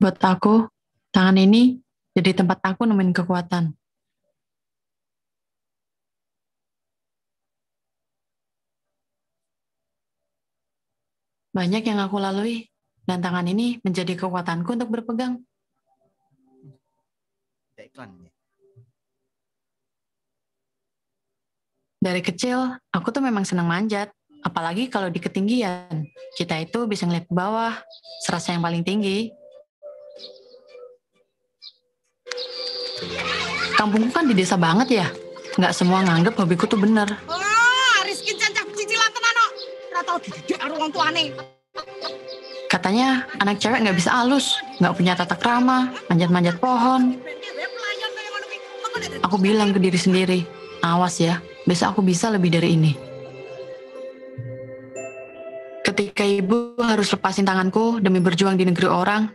Buat aku, tangan ini jadi tempat aku nemuin kekuatan. Banyak yang aku lalui, dan tangan ini menjadi kekuatanku untuk berpegang. Tidak iklan Dari kecil, aku tuh memang senang manjat, apalagi kalau di ketinggian. Kita itu bisa ngeliat ke bawah, serasa yang paling tinggi. Kampungku kan di desa banget ya, nggak semua nganggep hobiku tuh bener. Oh, cicilan no. Ratau dididik Katanya anak cewek nggak bisa halus, nggak punya tata krama, manjat-manjat pohon. Aku bilang ke diri sendiri, awas ya, Besok aku bisa lebih dari ini. Ketika ibu harus lepasin tanganku demi berjuang di negeri orang,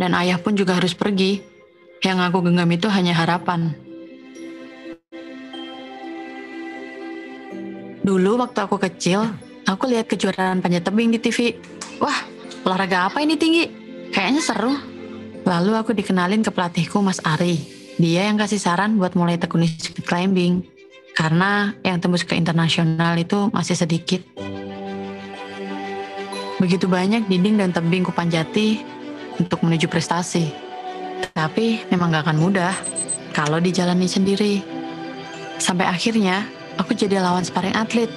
dan ayah pun juga harus pergi, yang aku genggam itu hanya harapan. Dulu waktu aku kecil, aku lihat kejuaraan panjat tebing di TV. Wah, olahraga apa ini tinggi? Kayaknya seru. Lalu aku dikenalin ke pelatihku Mas Ari. Dia yang kasih saran buat mulai tekuni speed climbing. Karena yang tembus ke internasional itu masih sedikit. Begitu banyak dinding dan tebing kupanjati untuk menuju prestasi. Tapi memang gak akan mudah kalau dijalani sendiri. Sampai akhirnya aku jadi lawan sparring atlet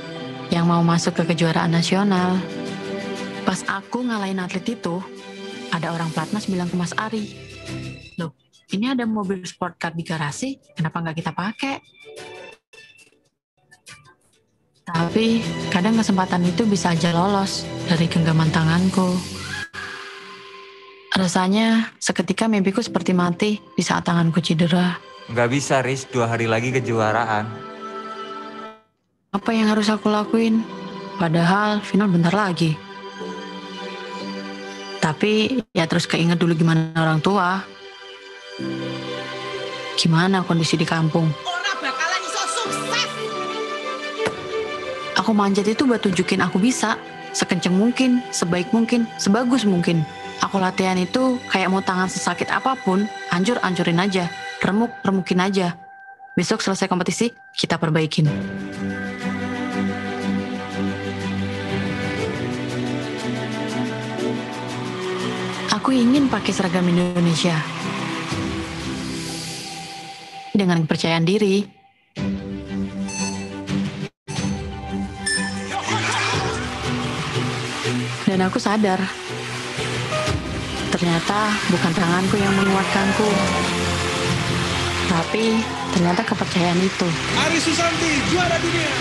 yang mau masuk ke kejuaraan nasional. Pas aku ngalahin atlet itu, ada orang Platnas bilang ke Mas Ari, loh ini ada mobil sport car di garasi, kenapa nggak kita pakai? Tapi kadang kesempatan itu bisa aja lolos dari genggaman tanganku. Rasanya seketika mimpiku seperti mati di saat tanganku cedera. Nggak bisa, Riz. Dua hari lagi kejuaraan. Apa yang harus aku lakuin? Padahal final bentar lagi. Tapi ya terus keinget dulu gimana orang tua. Gimana kondisi di kampung. Aku manjat itu buat tunjukin aku bisa. Sekenceng mungkin, sebaik mungkin, sebagus mungkin. Aku latihan itu kayak mau tangan sesakit apapun, anjur hancurin aja. Remuk-remukin aja. Besok selesai kompetisi, kita perbaikin. ingin pakai seragam Indonesia. Dengan kepercayaan diri. Dan aku sadar. Ternyata bukan tanganku yang menguatkanku. Tapi ternyata kepercayaan itu. Ari Susanti, juara dunia.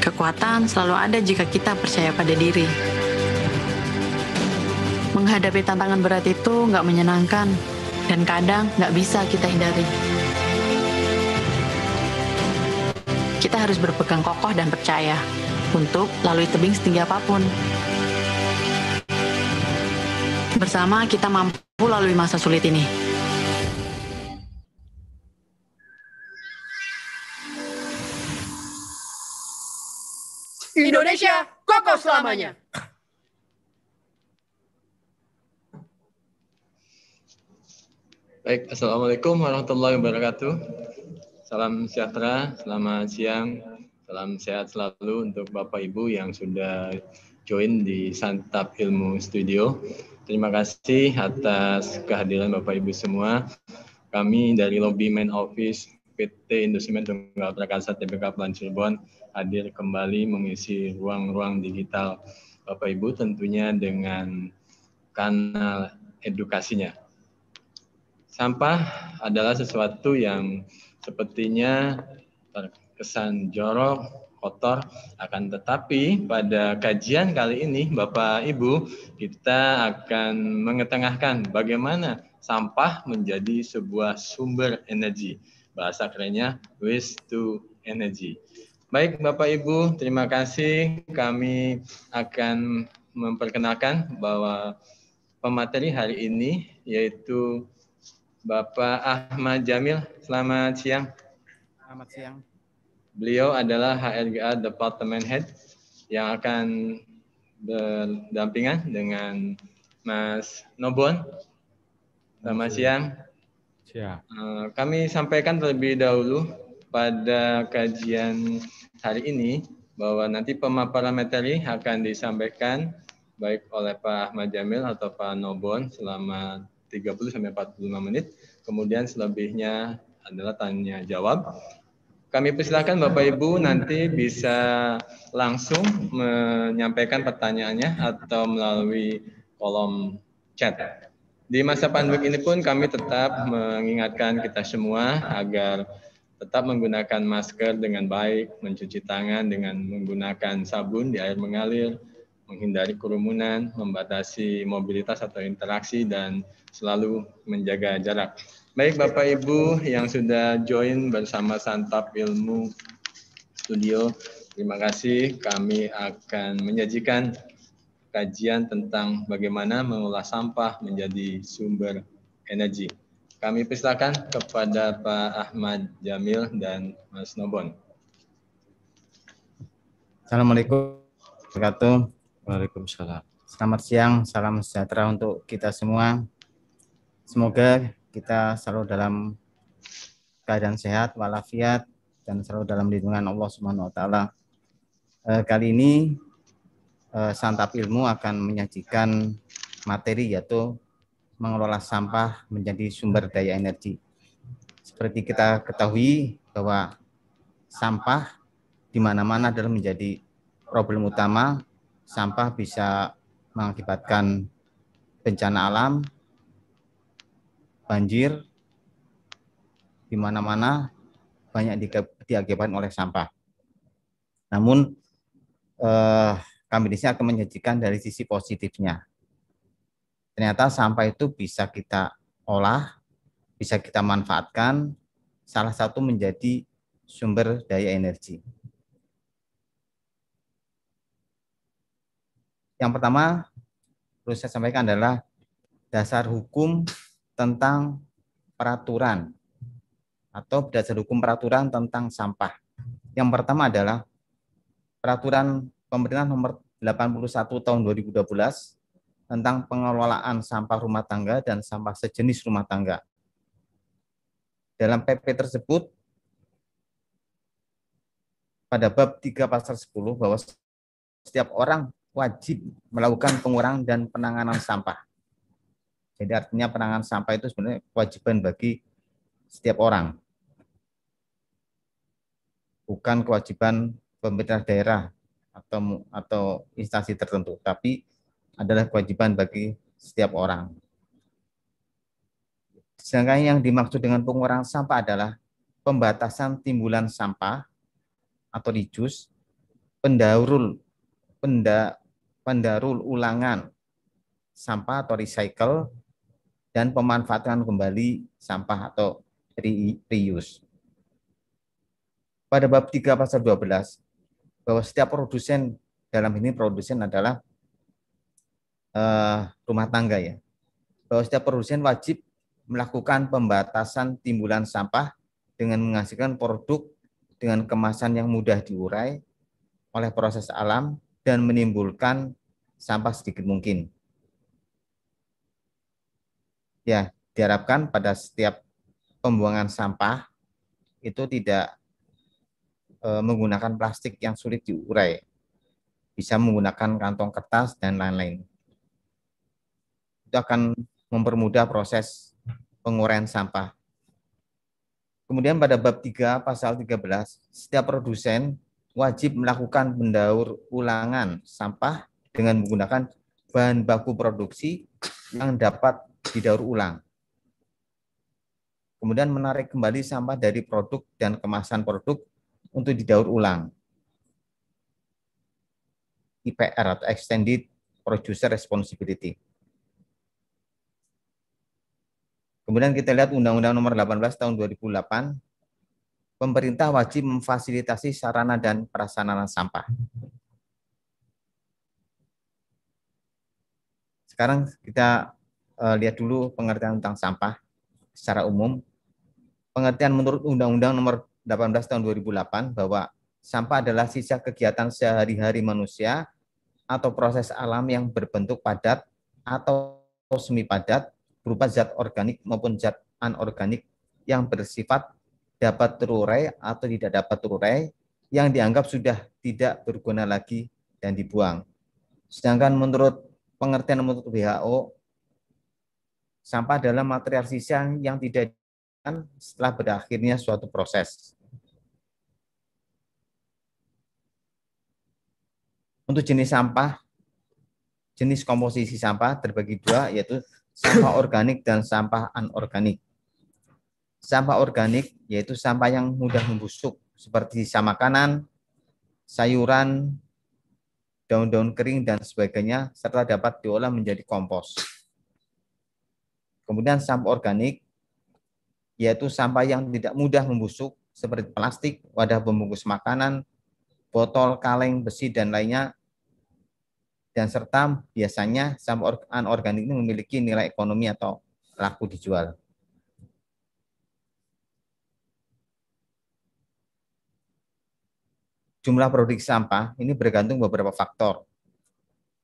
Kekuatan selalu ada jika kita percaya pada diri. Menghadapi tantangan berat itu nggak menyenangkan dan kadang nggak bisa kita hindari. Kita harus berpegang kokoh dan percaya untuk lalui tebing setinggi apapun. Bersama kita mampu lalui masa sulit ini. Indonesia kokoh selamanya. Baik, Assalamualaikum warahmatullahi wabarakatuh. Salam sejahtera, selamat siang, salam sehat selalu untuk Bapak Ibu yang sudah join di Santap Ilmu Studio. Terima kasih atas kehadiran Bapak Ibu semua. Kami dari Lobby Main Office PT Indosemen Tunggal Prakasa Tbk Plan Cirebon hadir kembali mengisi ruang-ruang digital Bapak Ibu tentunya dengan kanal edukasinya Sampah adalah sesuatu yang sepertinya terkesan jorok, kotor. Akan tetapi pada kajian kali ini Bapak Ibu kita akan mengetengahkan bagaimana sampah menjadi sebuah sumber energi. Bahasa kerennya waste to energy. Baik Bapak Ibu, terima kasih. Kami akan memperkenalkan bahwa pemateri hari ini yaitu Bapak Ahmad Jamil. Selamat siang. Selamat siang. Beliau adalah HRGA Department Head yang akan berdampingan dengan Mas Nobon. Selamat siang. Siang. Eh, kami sampaikan terlebih dahulu pada kajian hari ini bahwa nanti pemaparan materi akan disampaikan baik oleh Pak Ahmad Jamil atau Pak Nobon selama 30 sampai 45 menit. Kemudian selebihnya adalah tanya jawab. Kami persilahkan Bapak Ibu nanti bisa langsung menyampaikan pertanyaannya atau melalui kolom chat. Di masa pandemi ini pun kami tetap mengingatkan kita semua agar tetap menggunakan masker dengan baik, mencuci tangan dengan menggunakan sabun di air mengalir, menghindari kerumunan, membatasi mobilitas atau interaksi, dan selalu menjaga jarak. Baik Bapak Ibu yang sudah join bersama Santap Ilmu Studio, terima kasih. Kami akan menyajikan kajian tentang bagaimana mengolah sampah menjadi sumber energi. Kami persilakan kepada Pak Ahmad Jamil dan Mas Nobon. Assalamualaikum warahmatullahi wabarakatuh. Waalaikumsalam. Selamat siang, salam sejahtera untuk kita semua. Semoga kita selalu dalam keadaan sehat walafiat dan selalu dalam lindungan Allah Subhanahu wa taala. Eh, kali ini eh, Santap Ilmu akan menyajikan materi yaitu mengelola sampah menjadi sumber daya energi. Seperti kita ketahui bahwa sampah di mana-mana adalah menjadi problem utama sampah bisa mengakibatkan bencana alam, banjir, di mana-mana banyak diakibatkan oleh sampah. Namun eh, kami di sini akan menyajikan dari sisi positifnya. Ternyata sampah itu bisa kita olah, bisa kita manfaatkan, salah satu menjadi sumber daya energi. yang pertama perlu saya sampaikan adalah dasar hukum tentang peraturan atau dasar hukum peraturan tentang sampah. Yang pertama adalah peraturan pemerintah nomor 81 tahun 2012 tentang pengelolaan sampah rumah tangga dan sampah sejenis rumah tangga. Dalam PP tersebut, pada bab 3 pasal 10 bahwa setiap orang wajib melakukan pengurangan dan penanganan sampah. Jadi artinya penanganan sampah itu sebenarnya kewajiban bagi setiap orang. Bukan kewajiban pemerintah daerah atau atau instansi tertentu, tapi adalah kewajiban bagi setiap orang. Sedangkan yang dimaksud dengan pengurangan sampah adalah pembatasan timbulan sampah atau reduce, pendaurul, penda, pendarul ulangan sampah atau recycle dan pemanfaatan kembali sampah atau reuse. Pada bab 3 pasal 12 bahwa setiap produsen dalam ini produsen adalah uh, rumah tangga ya. Bahwa setiap produsen wajib melakukan pembatasan timbulan sampah dengan menghasilkan produk dengan kemasan yang mudah diurai oleh proses alam dan menimbulkan sampah sedikit mungkin. Ya, diharapkan pada setiap pembuangan sampah itu tidak e, menggunakan plastik yang sulit diurai. Bisa menggunakan kantong kertas dan lain-lain. Itu akan mempermudah proses penguraian sampah. Kemudian pada bab 3 pasal 13, setiap produsen wajib melakukan pendaur ulangan sampah dengan menggunakan bahan baku produksi yang dapat didaur ulang. Kemudian menarik kembali sampah dari produk dan kemasan produk untuk didaur ulang. IPR atau Extended Producer Responsibility. Kemudian kita lihat Undang-Undang Nomor 18 Tahun 2008 pemerintah wajib memfasilitasi sarana dan prasarana sampah. Sekarang kita eh, lihat dulu pengertian tentang sampah secara umum. Pengertian menurut Undang-Undang Nomor 18 Tahun 2008 bahwa sampah adalah sisa kegiatan sehari-hari manusia atau proses alam yang berbentuk padat atau semi padat berupa zat organik maupun zat anorganik yang bersifat dapat terurai atau tidak dapat terurai yang dianggap sudah tidak berguna lagi dan dibuang. Sedangkan menurut pengertian menurut WHO, sampah adalah material sisa yang tidak setelah berakhirnya suatu proses. Untuk jenis sampah, jenis komposisi sampah terbagi dua, yaitu sampah organik dan sampah anorganik sampah organik yaitu sampah yang mudah membusuk seperti sisa makanan, sayuran, daun-daun kering dan sebagainya serta dapat diolah menjadi kompos. Kemudian sampah organik yaitu sampah yang tidak mudah membusuk seperti plastik, wadah pembungkus makanan, botol, kaleng, besi dan lainnya dan serta biasanya sampah anorganik ini memiliki nilai ekonomi atau laku dijual. jumlah produksi sampah ini bergantung beberapa faktor.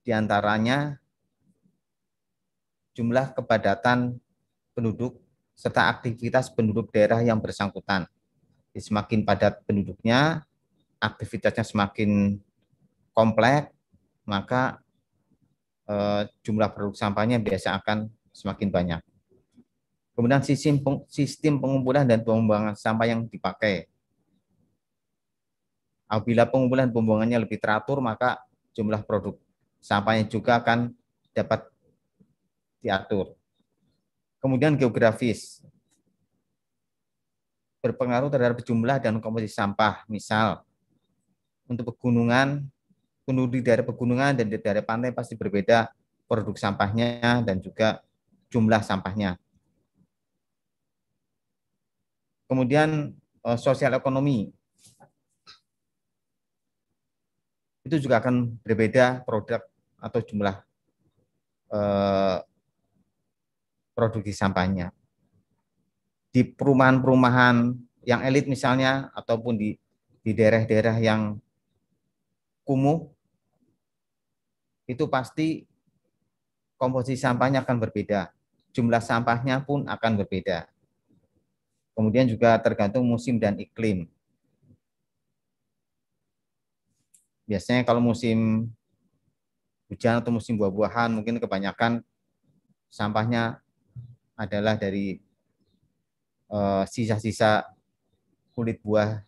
Di antaranya jumlah kepadatan penduduk serta aktivitas penduduk daerah yang bersangkutan. Jadi semakin padat penduduknya, aktivitasnya semakin kompleks, maka eh, jumlah produk sampahnya biasa akan semakin banyak. Kemudian sistem pengumpulan dan pembuangan sampah yang dipakai. Apabila pengumpulan pembuangannya lebih teratur, maka jumlah produk sampahnya juga akan dapat diatur. Kemudian geografis berpengaruh terhadap jumlah dan komposisi sampah. Misal untuk pegunungan, penduduk di daerah pegunungan dan di daerah pantai pasti berbeda produk sampahnya dan juga jumlah sampahnya. Kemudian eh, sosial ekonomi itu juga akan berbeda produk atau jumlah eh, produksi sampahnya. Di perumahan-perumahan yang elit misalnya ataupun di di daerah-daerah yang kumuh itu pasti komposisi sampahnya akan berbeda. Jumlah sampahnya pun akan berbeda. Kemudian juga tergantung musim dan iklim. biasanya kalau musim hujan atau musim buah-buahan mungkin kebanyakan sampahnya adalah dari eh, sisa-sisa uh, kulit buah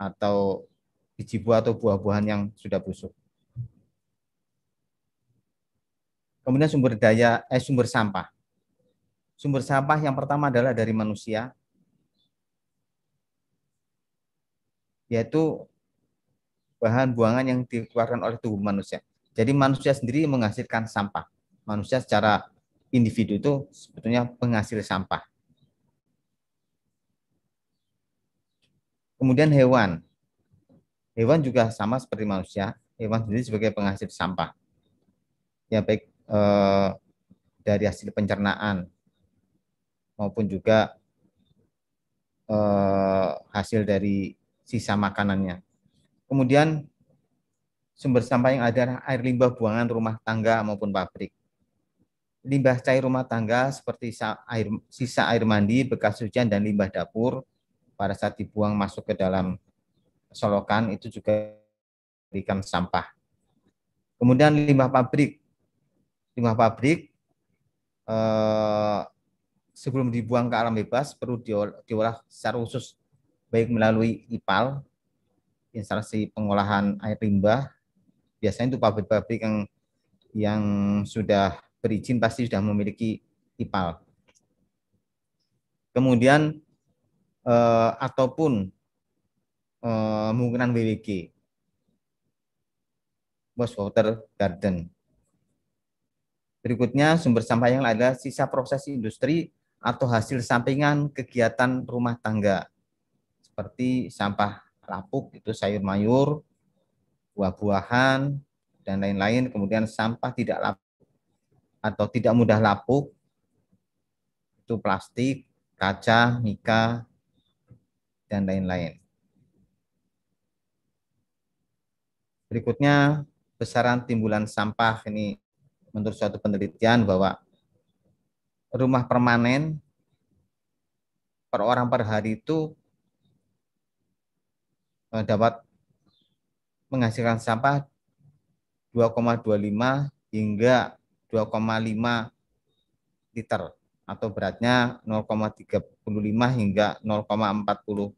atau biji buah atau buah-buahan yang sudah busuk. Kemudian sumber daya eh sumber sampah. Sumber sampah yang pertama adalah dari manusia yaitu bahan buangan yang dikeluarkan oleh tubuh manusia. Jadi manusia sendiri menghasilkan sampah. Manusia secara individu itu sebetulnya penghasil sampah. Kemudian hewan. Hewan juga sama seperti manusia. Hewan sendiri sebagai penghasil sampah. Ya baik eh, dari hasil pencernaan maupun juga eh, hasil dari sisa makanannya. Kemudian sumber sampah yang ada air limbah buangan rumah tangga maupun pabrik. Limbah cair rumah tangga seperti air, sisa air mandi, bekas hujan, dan limbah dapur pada saat dibuang masuk ke dalam solokan itu juga berikan sampah. Kemudian limbah pabrik. Limbah pabrik eh, sebelum dibuang ke alam bebas perlu diolah secara khusus baik melalui IPAL instalasi pengolahan air limbah biasanya itu pabrik-pabrik yang yang sudah berizin pasti sudah memiliki IPAL. Kemudian eh, ataupun eh, mungkinan WWG water garden. Berikutnya sumber sampah yang ada sisa proses industri atau hasil sampingan kegiatan rumah tangga seperti sampah lapuk itu sayur mayur, buah-buahan dan lain-lain, kemudian sampah tidak lapuk atau tidak mudah lapuk itu plastik, kaca, mika dan lain-lain. Berikutnya besaran timbulan sampah ini menurut suatu penelitian bahwa rumah permanen per orang per hari itu Eh, dapat menghasilkan sampah 2,25 hingga 2,5 liter atau beratnya 0,35 hingga 0,40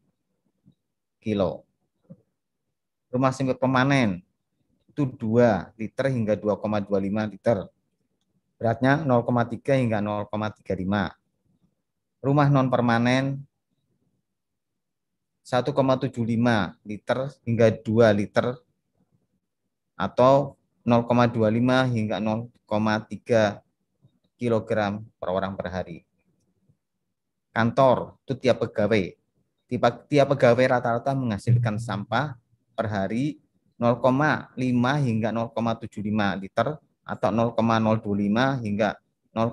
kilo. Rumah singgah pemanen itu 2 liter hingga 2,25 liter. Beratnya 0,3 hingga 0,35. Rumah non permanen 1,75 liter hingga 2 liter atau 0,25 hingga 0,3 kg per orang per hari. Kantor itu tiap pegawai. Tiap, tiap pegawai rata-rata menghasilkan sampah per hari 0,5 hingga 0,75 liter atau 0,025 hingga 0,1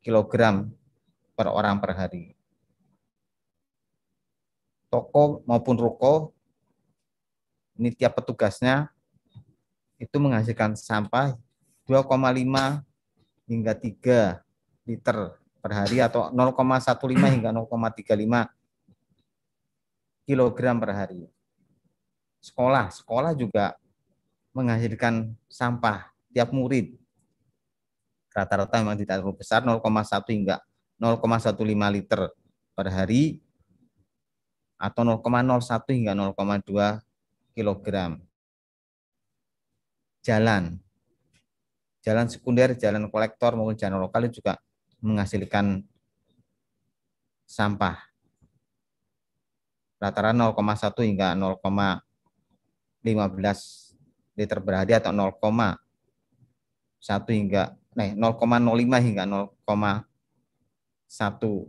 kg per orang per hari toko maupun ruko ini tiap petugasnya itu menghasilkan sampah 2,5 hingga 3 liter per hari atau 0,15 hingga 0,35 kilogram per hari. Sekolah, sekolah juga menghasilkan sampah tiap murid. Rata-rata memang tidak terlalu besar 0,1 hingga 0,15 liter per hari atau 0,01 hingga 0,2 kg. Jalan. Jalan sekunder, jalan kolektor maupun jalan lokal juga menghasilkan sampah. Rata-rata 0,1 hingga 0,15 liter per hari atau 0, 1 hingga nah 0,05 hingga 0,1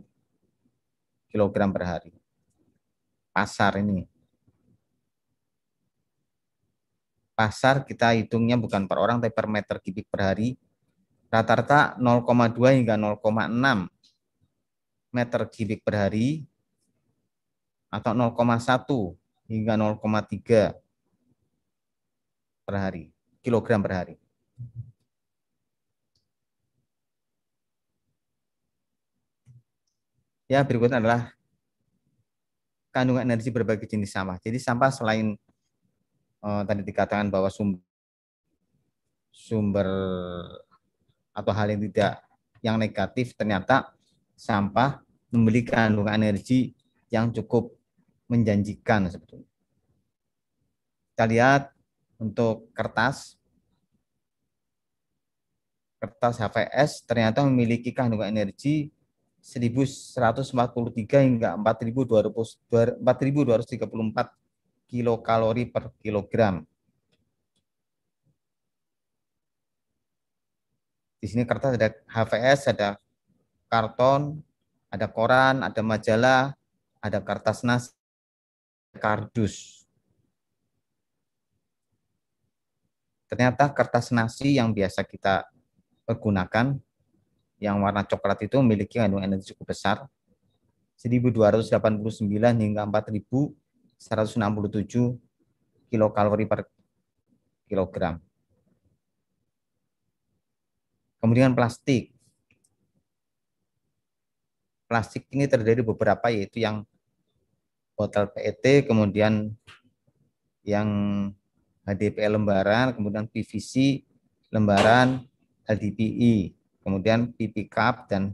kg per hari pasar ini. Pasar kita hitungnya bukan per orang tapi per meter kubik per hari. Rata-rata 0,2 hingga 0,6 meter kubik per hari atau 0,1 hingga 0,3 per hari, kilogram per hari. Ya, berikutnya adalah kandungan energi berbagai jenis sampah. Jadi sampah selain eh, tadi dikatakan bahwa sumber, sumber atau hal yang tidak yang negatif ternyata sampah memiliki kandungan energi yang cukup menjanjikan sebetulnya. Kita lihat untuk kertas kertas HVS ternyata memiliki kandungan energi 1143 hingga 4234 kilokalori per kilogram. Di sini kertas ada HVS, ada karton, ada koran, ada majalah, ada kertas nasi, kardus. Ternyata kertas nasi yang biasa kita gunakan yang warna coklat itu memiliki kandungan energi cukup besar 1289 hingga 4167 kilokalori per kilogram. Kemudian plastik. Plastik ini terdiri beberapa yaitu yang botol PET, kemudian yang HDPE lembaran, kemudian PVC lembaran, LDPE kemudian PP Cup dan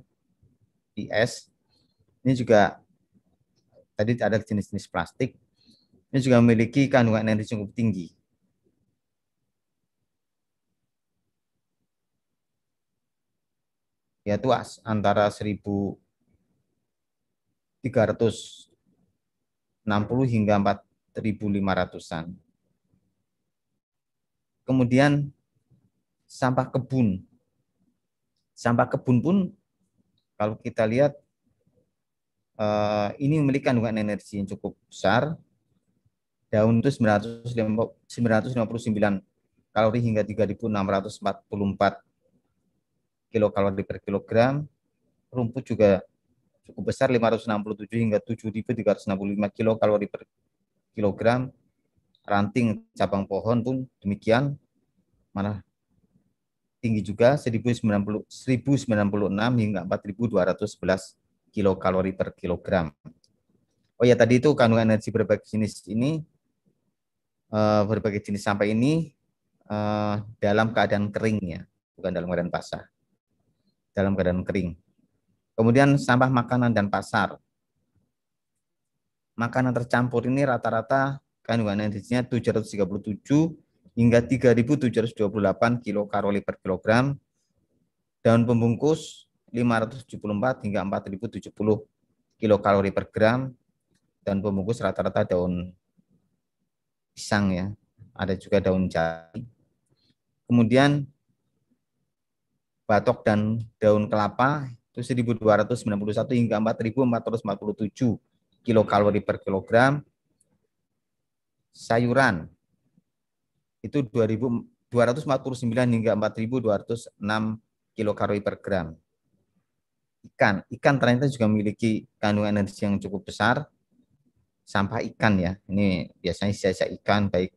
PS. Ini juga tadi ada jenis-jenis plastik. Ini juga memiliki kandungan energi cukup tinggi. Yaitu antara 1360 hingga 4500-an. Kemudian sampah kebun Sampah kebun pun kalau kita lihat eh, ini memiliki kandungan energi yang cukup besar. Daun itu 959 kalori hingga 3644 kilokalori per kilogram. Rumput juga cukup besar 567 hingga 7365 kilokalori per kilogram. Ranting cabang pohon pun demikian. mana tinggi juga 1090 1096 hingga 4211 kilokalori per kilogram. Oh ya tadi itu kandungan energi berbagai jenis ini eh, berbagai jenis sampai ini eh, dalam keadaan kering ya, bukan dalam keadaan basah. Dalam keadaan kering. Kemudian sampah makanan dan pasar. Makanan tercampur ini rata-rata kandungan energinya 737 hingga 3.728 kilokalori per kilogram. Daun pembungkus 574 hingga 4.070 kilokalori per gram. Daun pembungkus rata-rata daun pisang ya. Ada juga daun jati. Kemudian batok dan daun kelapa itu 1.291 hingga 4.447 kilokalori per kilogram. Sayuran itu 2.249 hingga 4.206 kilokalori per gram. Ikan, ikan ternyata juga memiliki kandungan energi yang cukup besar. Sampah ikan ya, ini biasanya sisa-sisa ikan baik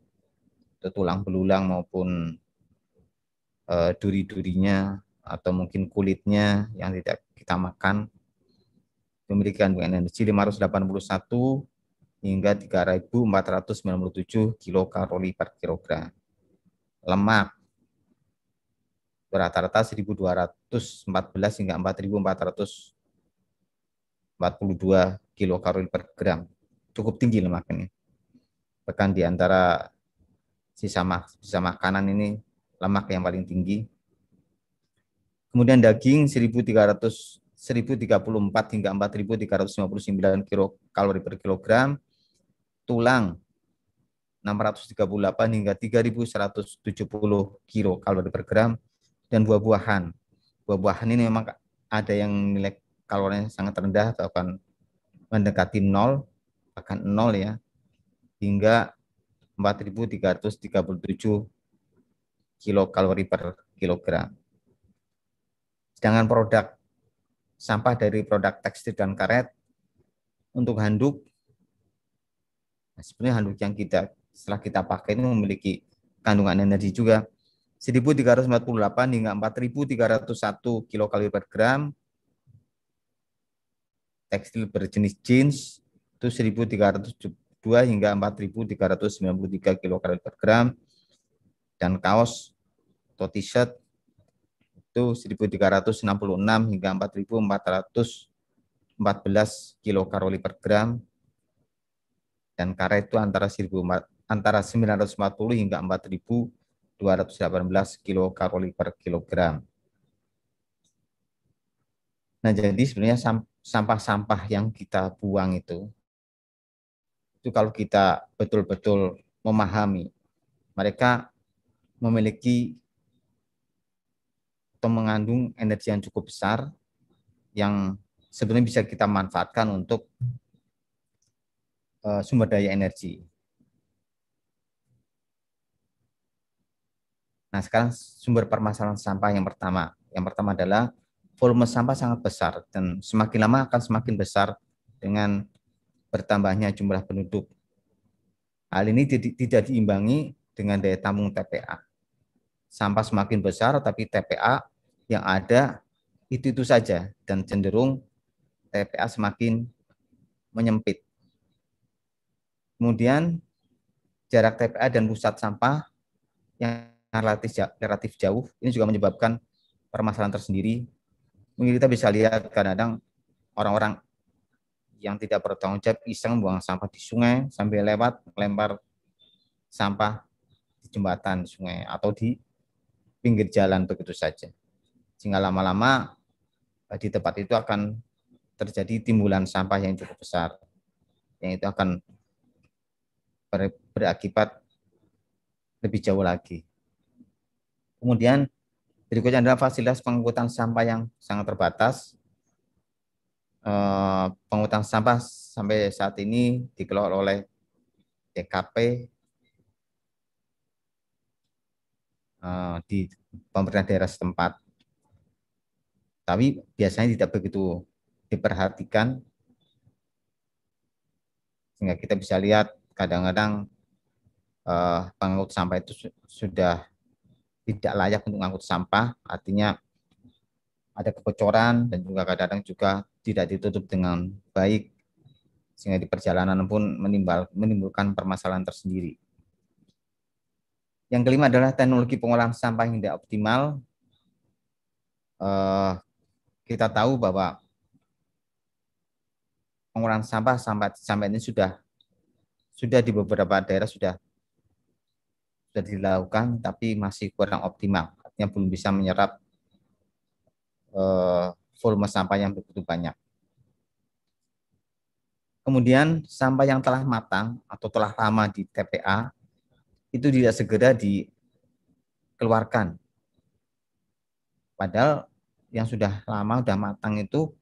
itu tulang belulang maupun e, duri-durinya atau mungkin kulitnya yang tidak kita makan memiliki kandungan energi 581 hingga 3497 kilokalori per kilogram lemak rata-rata 1214 hingga 4442 kilokalori per gram. Cukup tinggi lemaknya. Bahkan di antara sisa, mak sisa makanan ini lemak yang paling tinggi. Kemudian daging 1300 1034 hingga 4359 kilokalori per kilogram. Tulang 638 hingga 3170 kilo kalori per gram dan buah-buahan. Buah-buahan ini memang ada yang nilai kalorinya sangat rendah atau akan mendekati nol akan nol ya hingga 4.337 kilo kalori per kilogram. Sedangkan produk sampah dari produk tekstil dan karet untuk handuk, nah, sebenarnya handuk yang kita setelah kita pakai ini memiliki kandungan energi juga 1348 hingga 4301 kilokalori per gram tekstil berjenis jeans itu 1.302 hingga 4393 kilokalori per gram dan kaos atau t-shirt itu 1366 hingga 4414 kilokalori per gram dan karet itu antara 1400 antara 940 hingga 4.218 kilokalori per kilogram. Nah, jadi sebenarnya sampah-sampah yang kita buang itu, itu kalau kita betul-betul memahami, mereka memiliki atau mengandung energi yang cukup besar yang sebenarnya bisa kita manfaatkan untuk eh, sumber daya energi. Nah, sekarang sumber permasalahan sampah yang pertama. Yang pertama adalah volume sampah sangat besar dan semakin lama akan semakin besar dengan bertambahnya jumlah penduduk. Hal ini tidak diimbangi dengan daya tampung TPA. Sampah semakin besar, tapi TPA yang ada itu-itu saja dan cenderung TPA semakin menyempit. Kemudian jarak TPA dan pusat sampah yang relatif relatif jauh ini juga menyebabkan permasalahan tersendiri. Mungkin kita bisa lihat kadang-kadang orang-orang yang tidak bertanggung jawab iseng buang sampah di sungai sambil lewat melempar sampah di jembatan sungai atau di pinggir jalan begitu saja. Sehingga lama-lama eh, di tempat itu akan terjadi timbulan sampah yang cukup besar yang itu akan ber berakibat lebih jauh lagi. Kemudian berikutnya adalah fasilitas pengangkutan sampah yang sangat terbatas. Eh, pengangkutan sampah sampai saat ini dikelola oleh TKP eh, di pemerintah daerah setempat. Tapi biasanya tidak begitu diperhatikan sehingga kita bisa lihat kadang-kadang eh, pengangkut sampah itu sudah tidak layak untuk mengangkut sampah, artinya ada kebocoran dan juga kadang-kadang juga tidak ditutup dengan baik sehingga di perjalanan pun menimbal, menimbulkan permasalahan tersendiri. Yang kelima adalah teknologi pengolahan sampah yang tidak optimal. Eh, kita tahu bahwa pengolahan sampah sampai sampai ini sudah sudah di beberapa daerah sudah sudah dilakukan tapi masih kurang optimal, artinya belum bisa menyerap eh, volume sampah yang begitu banyak. Kemudian sampah yang telah matang atau telah lama di TPA itu tidak segera dikeluarkan. Padahal yang sudah lama, sudah matang itu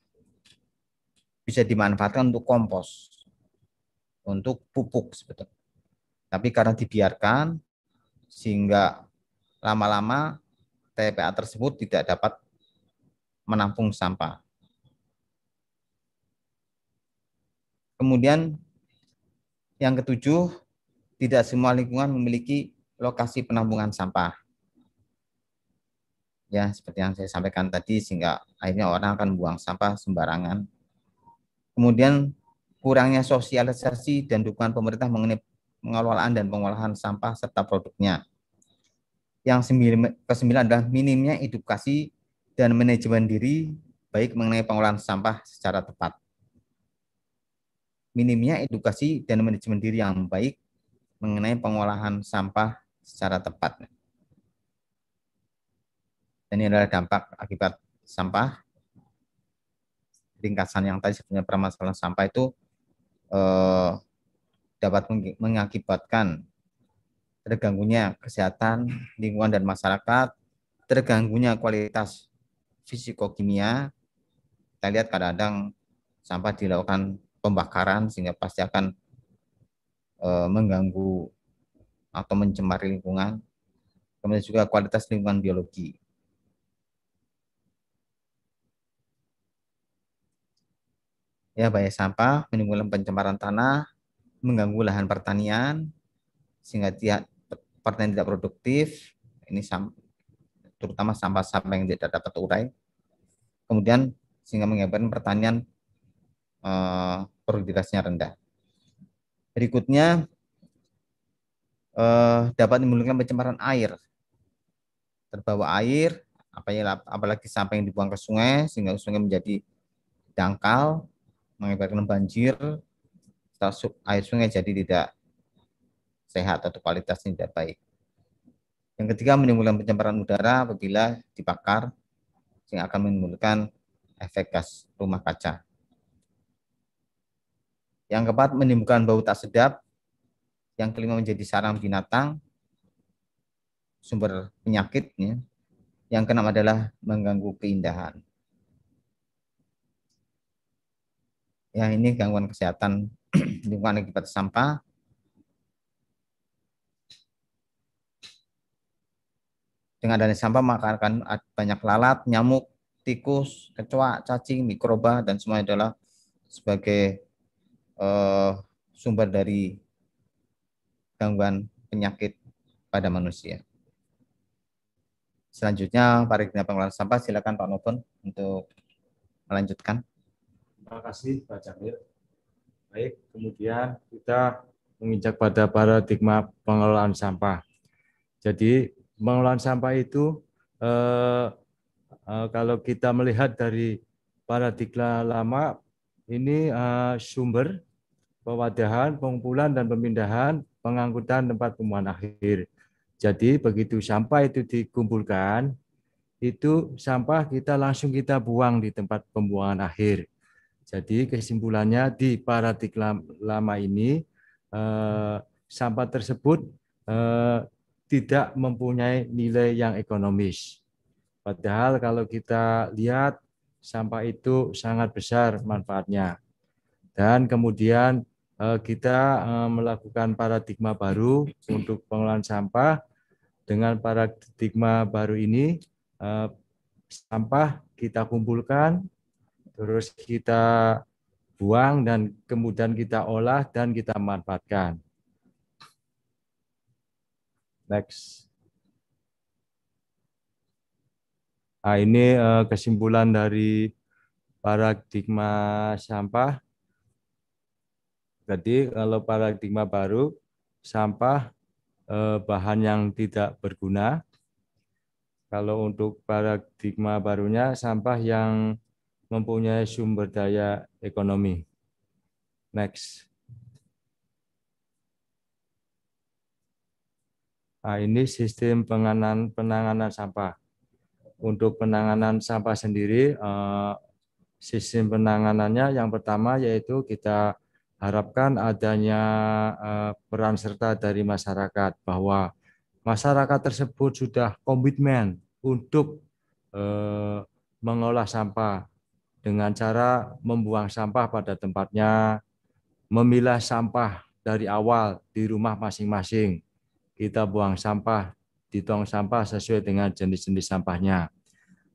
bisa dimanfaatkan untuk kompos, untuk pupuk sebetulnya. Tapi karena dibiarkan, sehingga lama-lama TPA tersebut tidak dapat menampung sampah. Kemudian yang ketujuh, tidak semua lingkungan memiliki lokasi penampungan sampah. Ya, seperti yang saya sampaikan tadi, sehingga akhirnya orang akan buang sampah sembarangan. Kemudian kurangnya sosialisasi dan dukungan pemerintah mengenai pengelolaan dan pengolahan sampah serta produknya. Yang kesembilan adalah minimnya edukasi dan manajemen diri baik mengenai pengolahan sampah secara tepat. Minimnya edukasi dan manajemen diri yang baik mengenai pengolahan sampah secara tepat. Dan ini adalah dampak akibat sampah. Ringkasan yang tadi sebenarnya permasalahan sampah itu eh, dapat mengakibatkan terganggunya kesehatan lingkungan dan masyarakat, terganggunya kualitas fisikokimia. Kita lihat kadang-kadang sampah dilakukan pembakaran sehingga pasti akan e, mengganggu atau mencemari lingkungan. Kemudian juga kualitas lingkungan biologi. Ya, banyak sampah menimbulkan pencemaran tanah, mengganggu lahan pertanian sehingga tidak pertanian tidak produktif ini sam, terutama sampah-sampah yang tidak dapat terurai kemudian sehingga mengakibatkan pertanian eh, produktivitasnya rendah berikutnya eh, dapat menimbulkan pencemaran air terbawa air apalagi, apalagi sampah yang dibuang ke sungai sehingga sungai menjadi dangkal mengakibatkan banjir air sungai jadi tidak sehat atau kualitasnya tidak baik. Yang ketiga menimbulkan pencemaran udara apabila dibakar sehingga akan menimbulkan efek gas rumah kaca. Yang keempat menimbulkan bau tak sedap. Yang kelima menjadi sarang binatang, sumber penyakitnya. Yang keenam adalah mengganggu keindahan. Ya ini gangguan kesehatan lingkungan akibat sampah dengan adanya sampah maka akan banyak lalat, nyamuk, tikus, kecoa, cacing, mikroba dan semua adalah sebagai uh, sumber dari gangguan penyakit pada manusia. Selanjutnya paradigma pengelolaan sampah silakan Pak Nopon untuk melanjutkan. Terima kasih Pak Jamil. Baik, kemudian kita menginjak pada paradigma pengelolaan sampah. Jadi pengelolaan sampah itu eh, eh, kalau kita melihat dari paradigma lama ini eh, sumber pewadahan, pengumpulan dan pemindahan, pengangkutan tempat pembuangan akhir. Jadi begitu sampah itu dikumpulkan, itu sampah kita langsung kita buang di tempat pembuangan akhir. Jadi kesimpulannya di paradigma lama ini eh, sampah tersebut eh, tidak mempunyai nilai yang ekonomis. Padahal kalau kita lihat sampah itu sangat besar manfaatnya. Dan kemudian eh, kita eh, melakukan paradigma baru untuk pengelolaan sampah. Dengan paradigma baru ini eh, sampah kita kumpulkan terus kita buang dan kemudian kita olah dan kita manfaatkan. Next. Nah, ini eh, kesimpulan dari paradigma sampah. Jadi kalau paradigma baru, sampah eh, bahan yang tidak berguna. Kalau untuk paradigma barunya, sampah yang mempunyai sumber daya ekonomi. Next. Nah, ini sistem penanganan penanganan sampah. Untuk penanganan sampah sendiri, eh, sistem penanganannya yang pertama yaitu kita harapkan adanya eh, peran serta dari masyarakat bahwa masyarakat tersebut sudah komitmen untuk eh, mengolah sampah dengan cara membuang sampah pada tempatnya, memilah sampah dari awal di rumah masing-masing. Kita buang sampah di tong sampah sesuai dengan jenis-jenis sampahnya.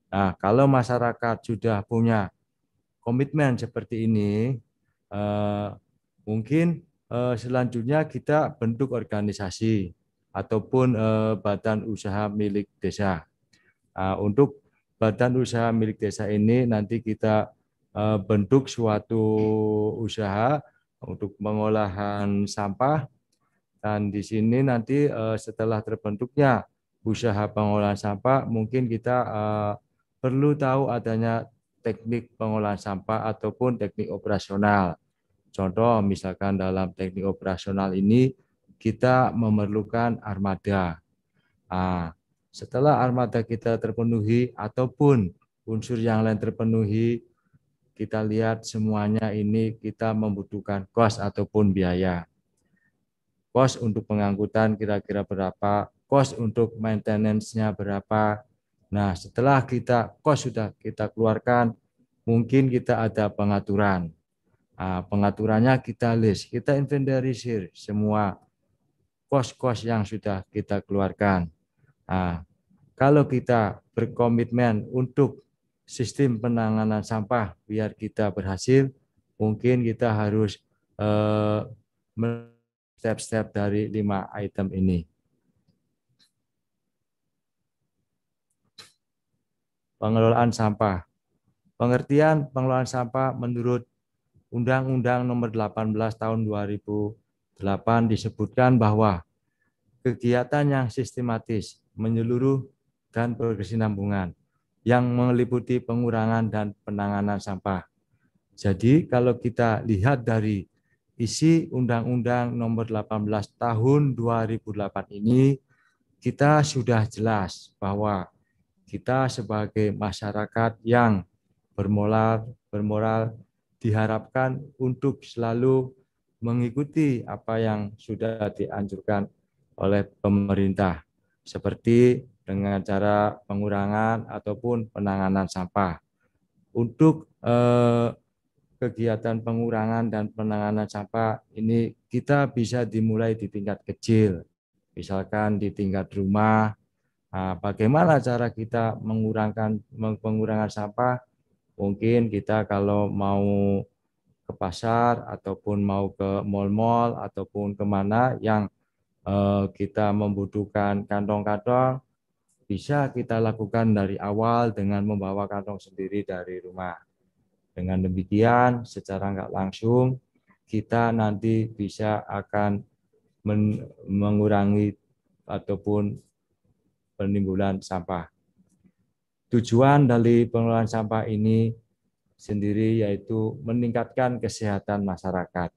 Nah, kalau masyarakat sudah punya komitmen seperti ini, eh, mungkin eh, selanjutnya kita bentuk organisasi ataupun eh, badan usaha milik desa Nah, untuk badan usaha milik desa ini nanti kita eh, bentuk suatu usaha untuk pengolahan sampah dan di sini nanti eh, setelah terbentuknya usaha pengolahan sampah mungkin kita eh, perlu tahu adanya teknik pengolahan sampah ataupun teknik operasional. Contoh misalkan dalam teknik operasional ini kita memerlukan armada. Nah, setelah armada kita terpenuhi ataupun unsur yang lain terpenuhi, kita lihat semuanya ini kita membutuhkan kos ataupun biaya. Kos untuk pengangkutan kira-kira berapa, kos untuk maintenance-nya berapa. Nah, setelah kita kos sudah kita keluarkan, mungkin kita ada pengaturan. Nah, pengaturannya kita list, kita inventarisir semua kos-kos yang sudah kita keluarkan. Nah, kalau kita berkomitmen untuk sistem penanganan sampah biar kita berhasil, mungkin kita harus step step-step dari lima item ini. Pengelolaan sampah. Pengertian pengelolaan sampah menurut Undang-Undang Nomor 18 Tahun 2008 disebutkan bahwa kegiatan yang sistematis menyeluruh dan berkesinambungan yang meliputi pengurangan dan penanganan sampah. Jadi kalau kita lihat dari isi Undang-Undang Nomor 18 Tahun 2008 ini, kita sudah jelas bahwa kita sebagai masyarakat yang bermoral, bermoral diharapkan untuk selalu mengikuti apa yang sudah dianjurkan oleh pemerintah seperti dengan cara pengurangan ataupun penanganan sampah. Untuk eh, kegiatan pengurangan dan penanganan sampah ini kita bisa dimulai di tingkat kecil, misalkan di tingkat rumah. Nah, bagaimana cara kita mengurangkan pengurangan sampah? Mungkin kita kalau mau ke pasar ataupun mau ke mall-mall ataupun kemana yang Eh, kita membutuhkan kantong-kantong, bisa kita lakukan dari awal dengan membawa kantong sendiri dari rumah. Dengan demikian, secara nggak langsung, kita nanti bisa akan men mengurangi ataupun penimbunan sampah. Tujuan dari pengelolaan sampah ini sendiri yaitu meningkatkan kesehatan masyarakat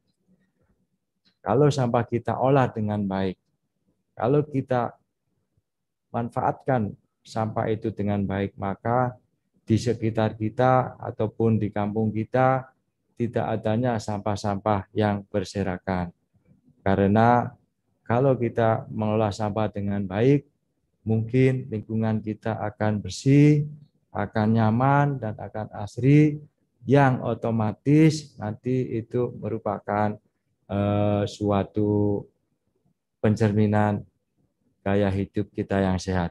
kalau sampah kita olah dengan baik, kalau kita manfaatkan sampah itu dengan baik, maka di sekitar kita ataupun di kampung kita tidak adanya sampah-sampah yang berserakan. Karena kalau kita mengolah sampah dengan baik, mungkin lingkungan kita akan bersih, akan nyaman, dan akan asri, yang otomatis nanti itu merupakan eh, suatu pencerminan gaya hidup kita yang sehat.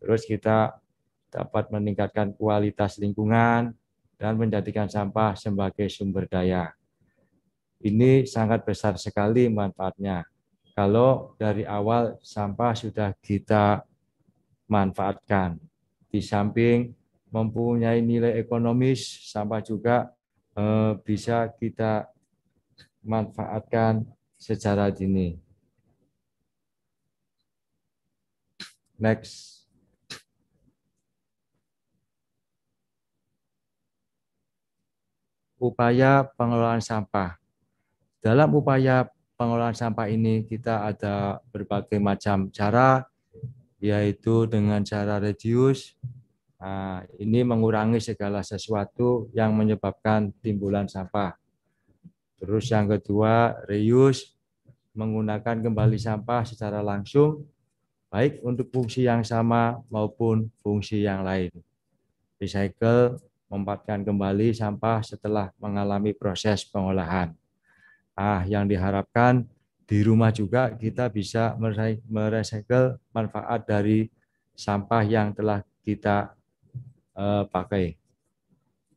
Terus kita dapat meningkatkan kualitas lingkungan dan menjadikan sampah sebagai sumber daya. Ini sangat besar sekali manfaatnya. Kalau dari awal sampah sudah kita manfaatkan. Di samping mempunyai nilai ekonomis, sampah juga eh, bisa kita manfaatkan secara dini. Next. Upaya pengelolaan sampah. Dalam upaya pengelolaan sampah ini kita ada berbagai macam cara yaitu dengan cara reduce. Nah, ini mengurangi segala sesuatu yang menyebabkan timbulan sampah Terus yang kedua, reuse menggunakan kembali sampah secara langsung baik untuk fungsi yang sama maupun fungsi yang lain. Recycle memanfaatkan kembali sampah setelah mengalami proses pengolahan. Ah, yang diharapkan di rumah juga kita bisa merecycle manfaat dari sampah yang telah kita uh, pakai.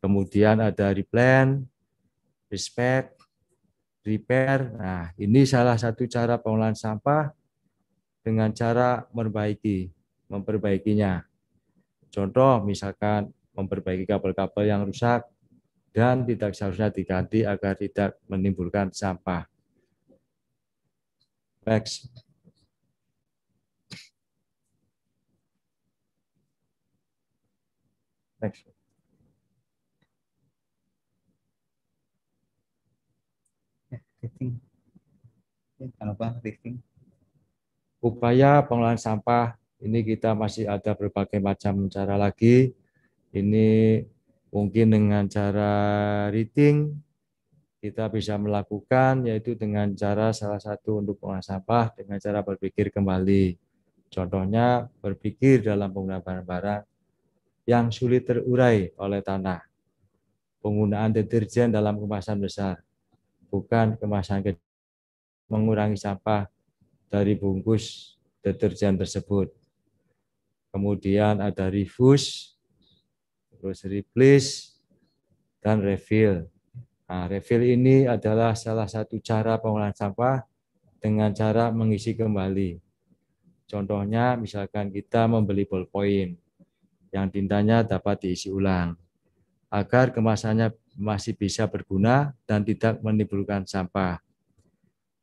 Kemudian ada replan, respect, repair. Nah, ini salah satu cara pengolahan sampah dengan cara memperbaiki, memperbaikinya. Contoh misalkan memperbaiki kabel-kabel yang rusak dan tidak seharusnya diganti agar tidak menimbulkan sampah. Next. Next. Rifting. Ya, Apa rifting? Upaya pengelolaan sampah ini kita masih ada berbagai macam cara lagi. Ini mungkin dengan cara reading kita bisa melakukan yaitu dengan cara salah satu untuk pengelolaan sampah dengan cara berpikir kembali. Contohnya berpikir dalam penggunaan barang-barang yang sulit terurai oleh tanah. Penggunaan deterjen dalam kemasan besar bukan kemasan mengurangi sampah dari bungkus deterjen tersebut. Kemudian ada refuse, terus replace, dan refill. Nah, refill ini adalah salah satu cara pengolahan sampah dengan cara mengisi kembali. Contohnya misalkan kita membeli ballpoint yang tintanya dapat diisi ulang agar kemasannya masih bisa berguna dan tidak menimbulkan sampah.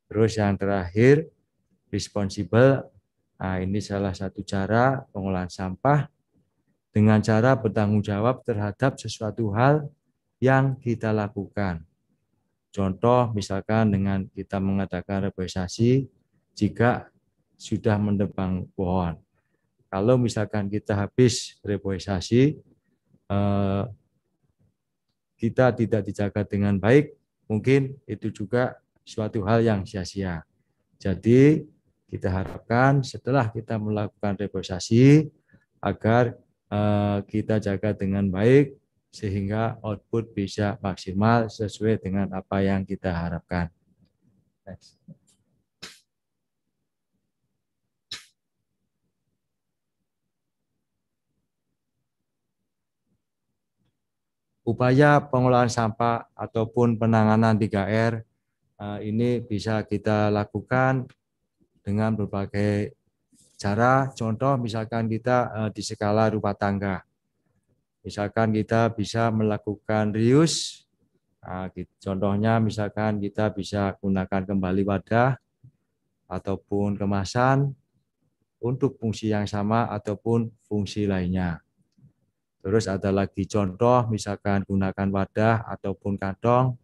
Terus yang terakhir, responsible. Nah, ini salah satu cara pengolahan sampah dengan cara bertanggung jawab terhadap sesuatu hal yang kita lakukan. Contoh misalkan dengan kita mengadakan reboisasi jika sudah mendebang pohon. Kalau misalkan kita habis reboisasi, eh, kita tidak dijaga dengan baik, mungkin itu juga suatu hal yang sia-sia. Jadi kita harapkan setelah kita melakukan reposasi agar eh, kita jaga dengan baik sehingga output bisa maksimal sesuai dengan apa yang kita harapkan. Next. upaya pengolahan sampah ataupun penanganan 3R eh, ini bisa kita lakukan dengan berbagai cara. Contoh misalkan kita eh, di skala rumah tangga. Misalkan kita bisa melakukan reuse. Nah, contohnya misalkan kita bisa gunakan kembali wadah ataupun kemasan untuk fungsi yang sama ataupun fungsi lainnya. Terus ada lagi contoh misalkan gunakan wadah ataupun kantong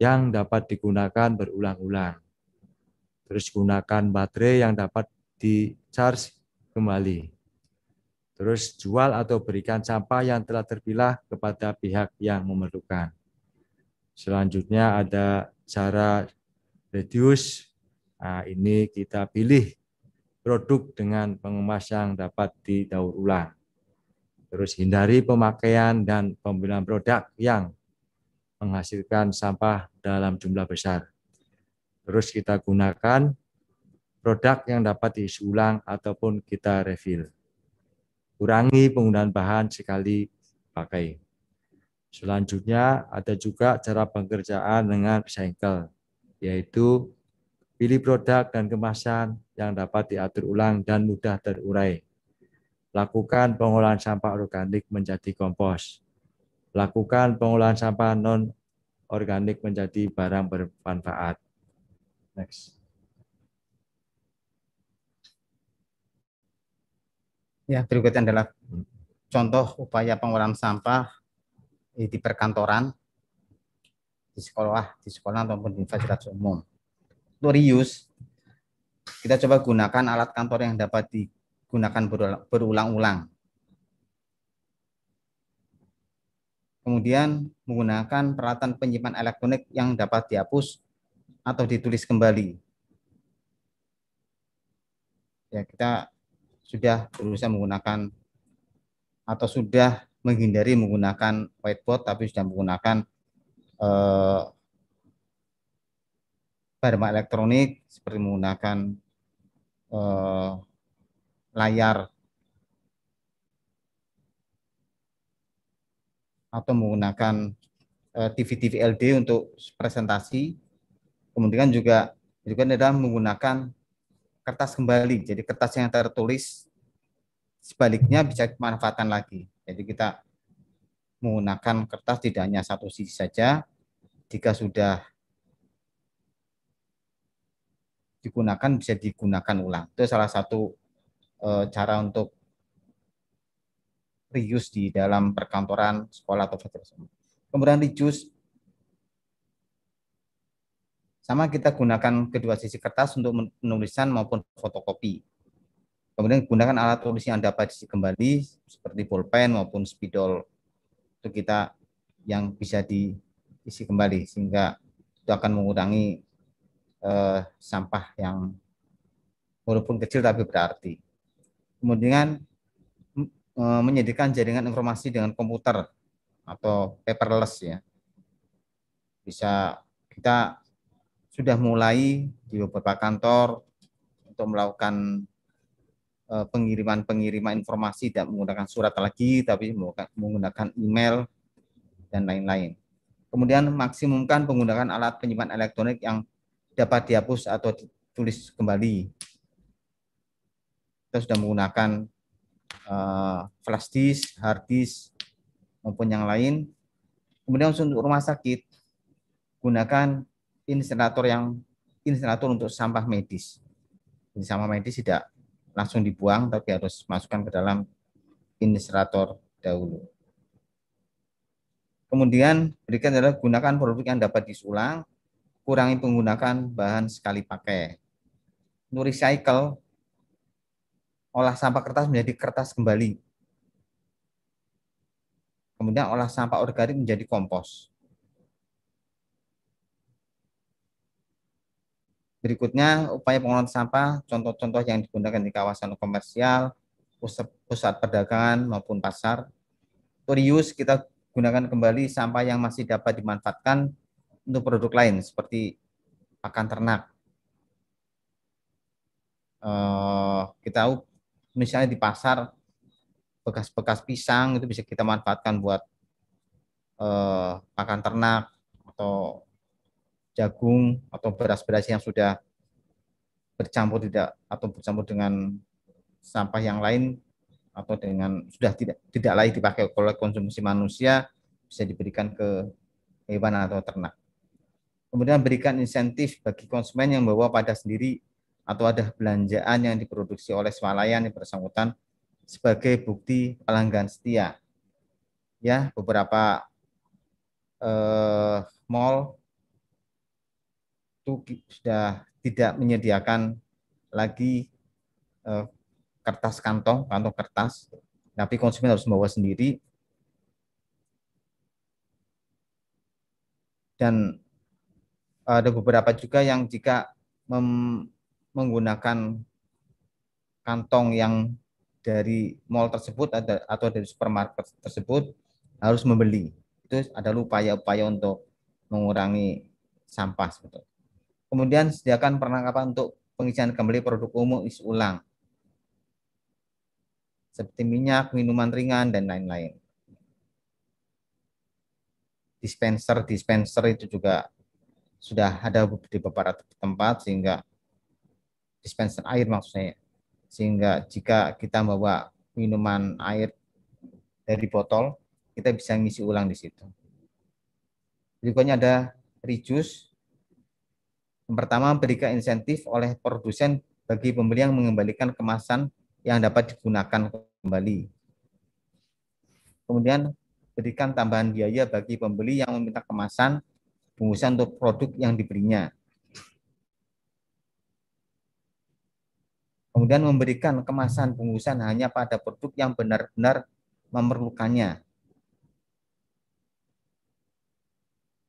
yang dapat digunakan berulang-ulang. Terus gunakan baterai yang dapat di charge kembali. Terus jual atau berikan sampah yang telah terpilah kepada pihak yang memerlukan. Selanjutnya ada cara reduce. Nah, ini kita pilih produk dengan pengemas yang dapat didaur ulang. Terus hindari pemakaian dan pembelian produk yang menghasilkan sampah dalam jumlah besar. Terus kita gunakan produk yang dapat diisi ulang ataupun kita refill. Kurangi penggunaan bahan sekali pakai. Selanjutnya ada juga cara pengerjaan dengan recycle, yaitu pilih produk dan kemasan yang dapat diatur ulang dan mudah terurai Lakukan pengolahan sampah organik menjadi kompos. Lakukan pengolahan sampah non organik menjadi barang bermanfaat. Next. Ya, berikutnya adalah contoh upaya pengolahan sampah eh, di perkantoran, di sekolah, di sekolah ataupun di fasilitas umum. Untuk reuse, kita coba gunakan alat kantor yang dapat di gunakan berulang-ulang. Kemudian menggunakan peralatan penyimpan elektronik yang dapat dihapus atau ditulis kembali. Ya, kita sudah berusaha menggunakan atau sudah menghindari menggunakan whiteboard tapi sudah menggunakan eh, barang elektronik seperti menggunakan eh, layar atau menggunakan eh, TV-TV LD untuk presentasi. Kemudian juga juga adalah menggunakan kertas kembali. Jadi kertas yang tertulis sebaliknya bisa dimanfaatkan lagi. Jadi kita menggunakan kertas tidak hanya satu sisi saja. Jika sudah digunakan bisa digunakan ulang. Itu salah satu Eh, cara untuk reuse di dalam perkantoran, sekolah atau fasilitas. Kemudian reuse sama kita gunakan kedua sisi kertas untuk penulisan maupun fotokopi. Kemudian gunakan alat tulis yang dapat diisi kembali seperti pulpen maupun spidol itu kita yang bisa diisi kembali sehingga itu akan mengurangi eh, sampah yang walaupun kecil tapi berarti kemudian mm, e, menyediakan jaringan informasi dengan komputer atau paperless ya. Bisa kita sudah mulai di beberapa kantor untuk melakukan e, pengiriman-pengiriman informasi tidak menggunakan surat lagi tapi menggunakan email dan lain-lain. Kemudian maksimumkan penggunaan alat penyimpan elektronik yang dapat dihapus atau ditulis kembali kita sudah menggunakan uh, flash disk, hard disk maupun yang lain. Kemudian untuk rumah sakit gunakan insenator yang insenator untuk sampah medis. Jadi sampah medis tidak langsung dibuang tapi harus masukkan ke dalam insenator dahulu. Kemudian berikan adalah gunakan produk yang dapat disulang, kurangi penggunaan bahan sekali pakai. Untuk recycle olah sampah kertas menjadi kertas kembali. Kemudian olah sampah organik menjadi kompos. Berikutnya upaya pengolahan sampah, contoh-contoh yang digunakan di kawasan komersial, pusat, pusat perdagangan maupun pasar. Untuk kita gunakan kembali sampah yang masih dapat dimanfaatkan untuk produk lain seperti pakan ternak. Eh, kita kita misalnya di pasar bekas-bekas pisang itu bisa kita manfaatkan buat eh, pakan ternak atau jagung atau beras-beras yang sudah bercampur tidak atau bercampur dengan sampah yang lain atau dengan sudah tidak tidak lagi dipakai oleh konsumsi manusia bisa diberikan ke hewan atau ternak. Kemudian berikan insentif bagi konsumen yang membawa pada sendiri atau ada belanjaan yang diproduksi oleh swalayan yang bersangkutan sebagai bukti pelanggan setia. Ya, beberapa eh, mall itu sudah tidak menyediakan lagi eh, kertas kantong, kantong kertas, tapi konsumen harus membawa sendiri. Dan ada beberapa juga yang jika menggunakan kantong yang dari mall tersebut ada atau dari supermarket tersebut harus membeli. Itu ada upaya-upaya untuk mengurangi sampah sebetulnya. Kemudian sediakan perlengkapan untuk pengisian kembali produk umum is ulang. Seperti minyak, minuman ringan, dan lain-lain. Dispenser-dispenser itu juga sudah ada di beberapa tempat sehingga dispenser air maksudnya sehingga jika kita bawa minuman air dari botol kita bisa ngisi ulang di situ berikutnya ada reduce yang pertama berikan insentif oleh produsen bagi pembeli yang mengembalikan kemasan yang dapat digunakan kembali kemudian berikan tambahan biaya bagi pembeli yang meminta kemasan bungkusan untuk produk yang diberinya. Kemudian memberikan kemasan bungkusan hanya pada produk yang benar-benar memerlukannya.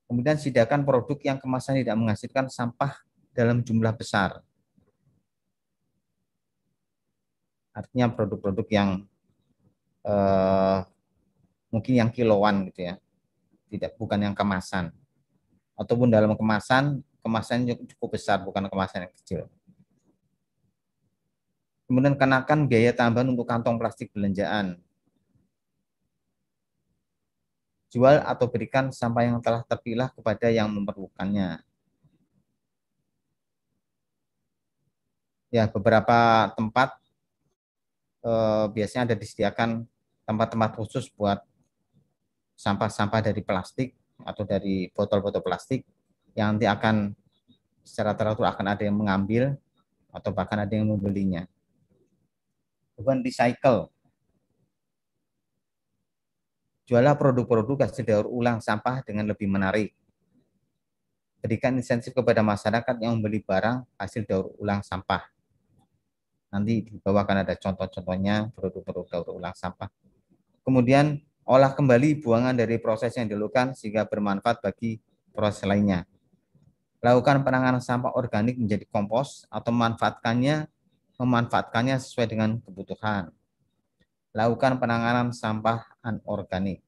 Kemudian sidakan produk yang kemasan tidak menghasilkan sampah dalam jumlah besar. Artinya produk-produk yang eh, mungkin yang kiloan gitu ya, tidak bukan yang kemasan. Ataupun dalam kemasan, kemasan cukup besar bukan kemasan yang kecil. Kemudian kenakan biaya tambahan untuk kantong plastik belanjaan. Jual atau berikan sampah yang telah terpilah kepada yang memerlukannya. Ya, beberapa tempat eh, biasanya ada disediakan tempat-tempat khusus buat sampah-sampah dari plastik atau dari botol-botol plastik yang nanti akan secara teratur akan ada yang mengambil atau bahkan ada yang membelinya bukan recycle. Jualah produk-produk hasil daur ulang sampah dengan lebih menarik. Berikan insentif kepada masyarakat yang membeli barang hasil daur ulang sampah. Nanti di bawah akan ada contoh-contohnya produk-produk daur ulang sampah. Kemudian olah kembali buangan dari proses yang dilakukan sehingga bermanfaat bagi proses lainnya. Lakukan penanganan sampah organik menjadi kompos atau manfaatkannya memanfaatkannya sesuai dengan kebutuhan. Lakukan penanganan sampah anorganik.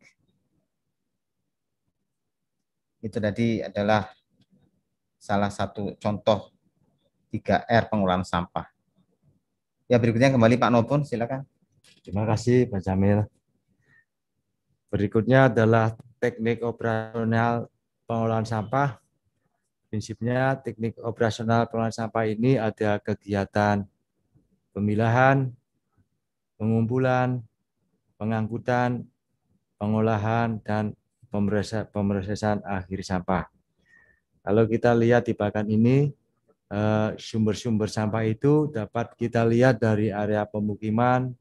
Itu tadi adalah salah satu contoh 3R pengelolaan sampah. Ya berikutnya kembali Pak Nopun, silakan. Terima kasih Pak Jamil. Berikutnya adalah teknik operasional pengolahan sampah. Prinsipnya teknik operasional pengolahan sampah ini ada kegiatan pemilahan, pengumpulan, pengangkutan, pengolahan, dan pemrosesan akhir sampah. Kalau kita lihat di pakan ini, eh, sumber-sumber sampah itu dapat kita lihat dari area pemukiman,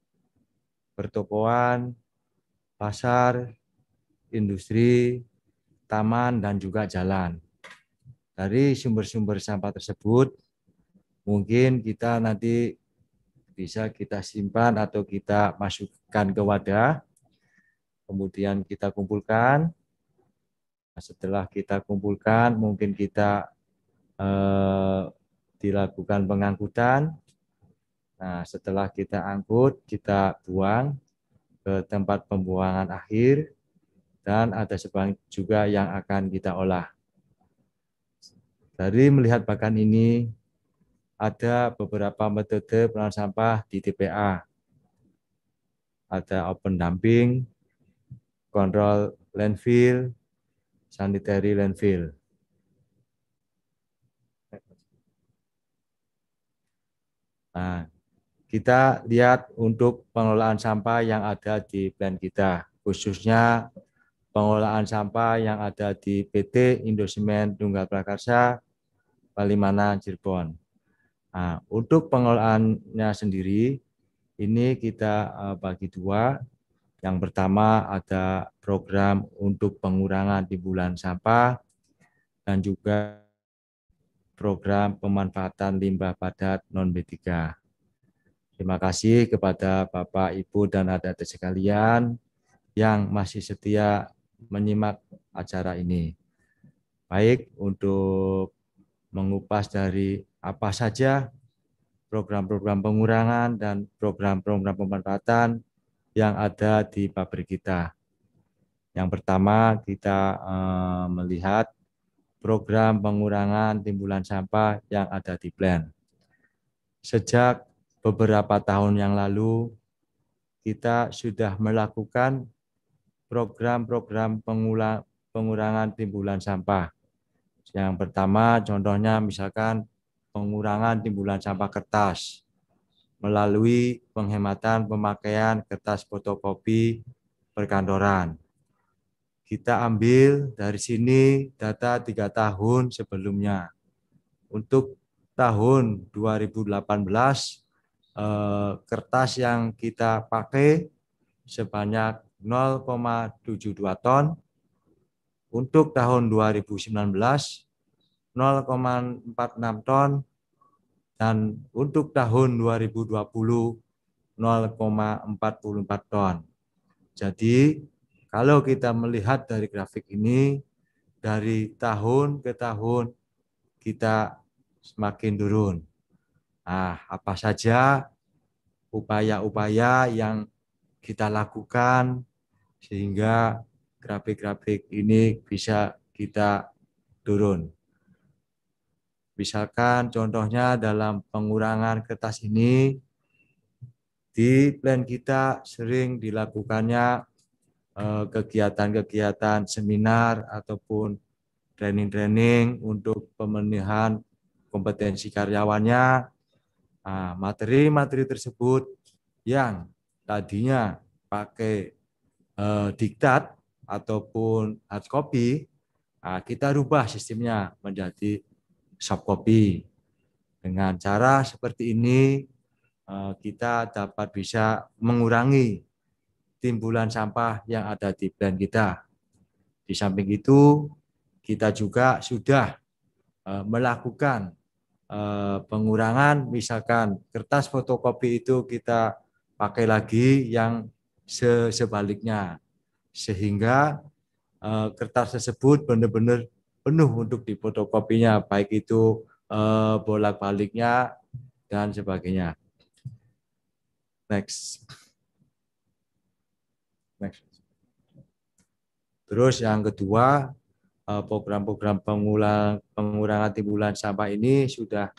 pertokoan, pasar, industri, taman, dan juga jalan. Dari sumber-sumber sampah tersebut, mungkin kita nanti bisa kita simpan atau kita masukkan ke wadah. Kemudian kita kumpulkan. Nah, setelah kita kumpulkan, mungkin kita eh, dilakukan pengangkutan. Nah, setelah kita angkut, kita buang ke tempat pembuangan akhir dan ada sebagian juga yang akan kita olah. Dari melihat bahkan ini, ada beberapa metode pengelolaan sampah di TPA. Ada open dumping, kontrol landfill, sanitary landfill. Nah, kita lihat untuk pengelolaan sampah yang ada di plan kita, khususnya pengelolaan sampah yang ada di PT Indosemen Tunggal Prakarsa, Palimanan, Cirebon. Nah, untuk pengelolaannya sendiri, ini kita eh, bagi dua. Yang pertama ada program untuk pengurangan di bulan sampah dan juga program pemanfaatan limbah padat non-B3. Terima kasih kepada Bapak, Ibu, dan adik-adik sekalian yang masih setia menyimak acara ini. Baik, untuk mengupas dari apa saja program-program pengurangan dan program-program pemanfaatan yang ada di pabrik kita. Yang pertama kita eh, melihat program pengurangan timbulan sampah yang ada di plan. Sejak beberapa tahun yang lalu, kita sudah melakukan program-program pengurangan timbulan sampah. Yang pertama contohnya misalkan pengurangan timbulan sampah kertas melalui penghematan pemakaian kertas fotokopi perkantoran. Kita ambil dari sini data tiga tahun sebelumnya. Untuk tahun 2018, eh, kertas yang kita pakai sebanyak 0,72 ton. Untuk tahun 2019, 0,46 ton dan untuk tahun 2020 0,44 ton. Jadi kalau kita melihat dari grafik ini dari tahun ke tahun kita semakin turun. Nah, apa saja upaya-upaya yang kita lakukan sehingga grafik-grafik ini bisa kita turun. Misalkan contohnya dalam pengurangan kertas ini, di plan kita sering dilakukannya eh, kegiatan-kegiatan seminar ataupun training-training untuk pemenuhan kompetensi karyawannya. Nah, materi-materi tersebut yang tadinya pakai eh, diktat ataupun hard copy, nah, kita rubah sistemnya menjadi shop kopi. Dengan cara seperti ini eh, kita dapat bisa mengurangi timbulan sampah yang ada di brand kita. Di samping itu, kita juga sudah eh, melakukan eh, pengurangan, misalkan kertas fotokopi itu kita pakai lagi yang sebaliknya. Sehingga kertas tersebut benar-benar penuh untuk dipotokopinya, baik itu eh, bolak-baliknya dan sebagainya. Next. Next. Terus yang kedua, eh, program-program pengurangan timbulan sampah ini sudah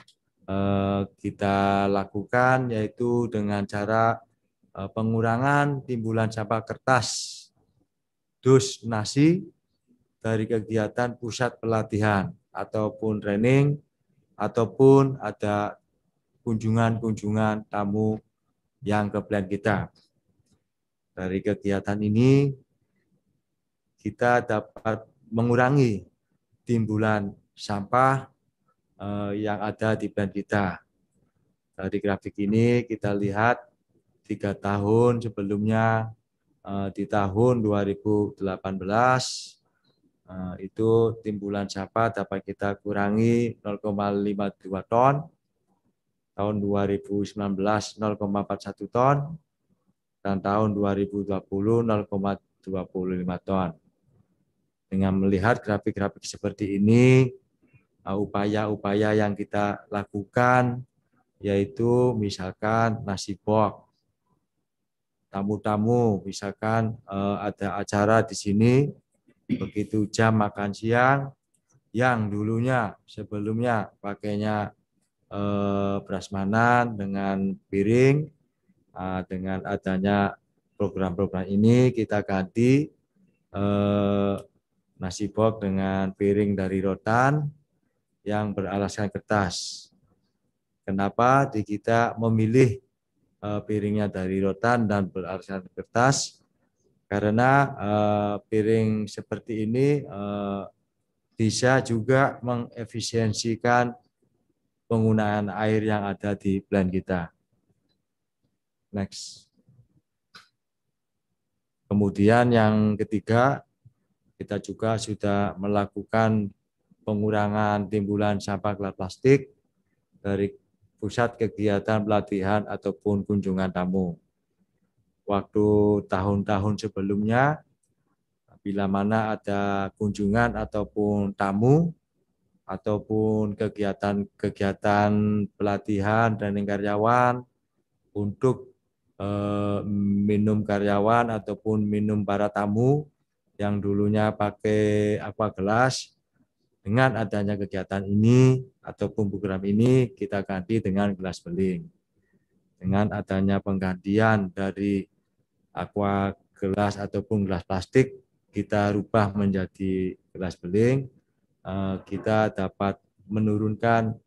eh, kita lakukan yaitu dengan cara eh, pengurangan timbulan sampah kertas, dus nasi, dari kegiatan pusat pelatihan ataupun training ataupun ada kunjungan-kunjungan tamu yang ke plan kita. Dari kegiatan ini kita dapat mengurangi timbulan sampah eh, yang ada di plan kita. Dari grafik ini kita lihat tiga tahun sebelumnya eh, di tahun 2018 Eh, itu timbulan sampah dapat kita kurangi 0,52 ton, tahun 2019 0,41 ton, dan tahun 2020 0,25 ton. Dengan melihat grafik-grafik seperti ini, eh, upaya-upaya yang kita lakukan yaitu misalkan nasi box, tamu-tamu, misalkan eh, ada acara di sini, begitu jam makan siang yang dulunya sebelumnya pakainya eh, prasmanan dengan piring eh, dengan adanya program-program ini kita ganti eh, nasi box dengan piring dari rotan yang beralaskan kertas. Kenapa di kita memilih eh, piringnya dari rotan dan beralaskan kertas? karena uh, piring seperti ini uh, bisa juga mengefisiensikan penggunaan air yang ada di plan kita. Next. Kemudian yang ketiga, kita juga sudah melakukan pengurangan timbulan sampah gelas plastik dari pusat kegiatan pelatihan ataupun kunjungan tamu waktu tahun-tahun sebelumnya bila mana ada kunjungan ataupun tamu ataupun kegiatan-kegiatan pelatihan dan karyawan untuk eh, minum karyawan ataupun minum para tamu yang dulunya pakai aqua gelas dengan adanya kegiatan ini ataupun program ini kita ganti dengan gelas beling dengan adanya penggantian dari aqua gelas ataupun gelas plastik kita rubah menjadi gelas beling, eh, kita dapat menurunkan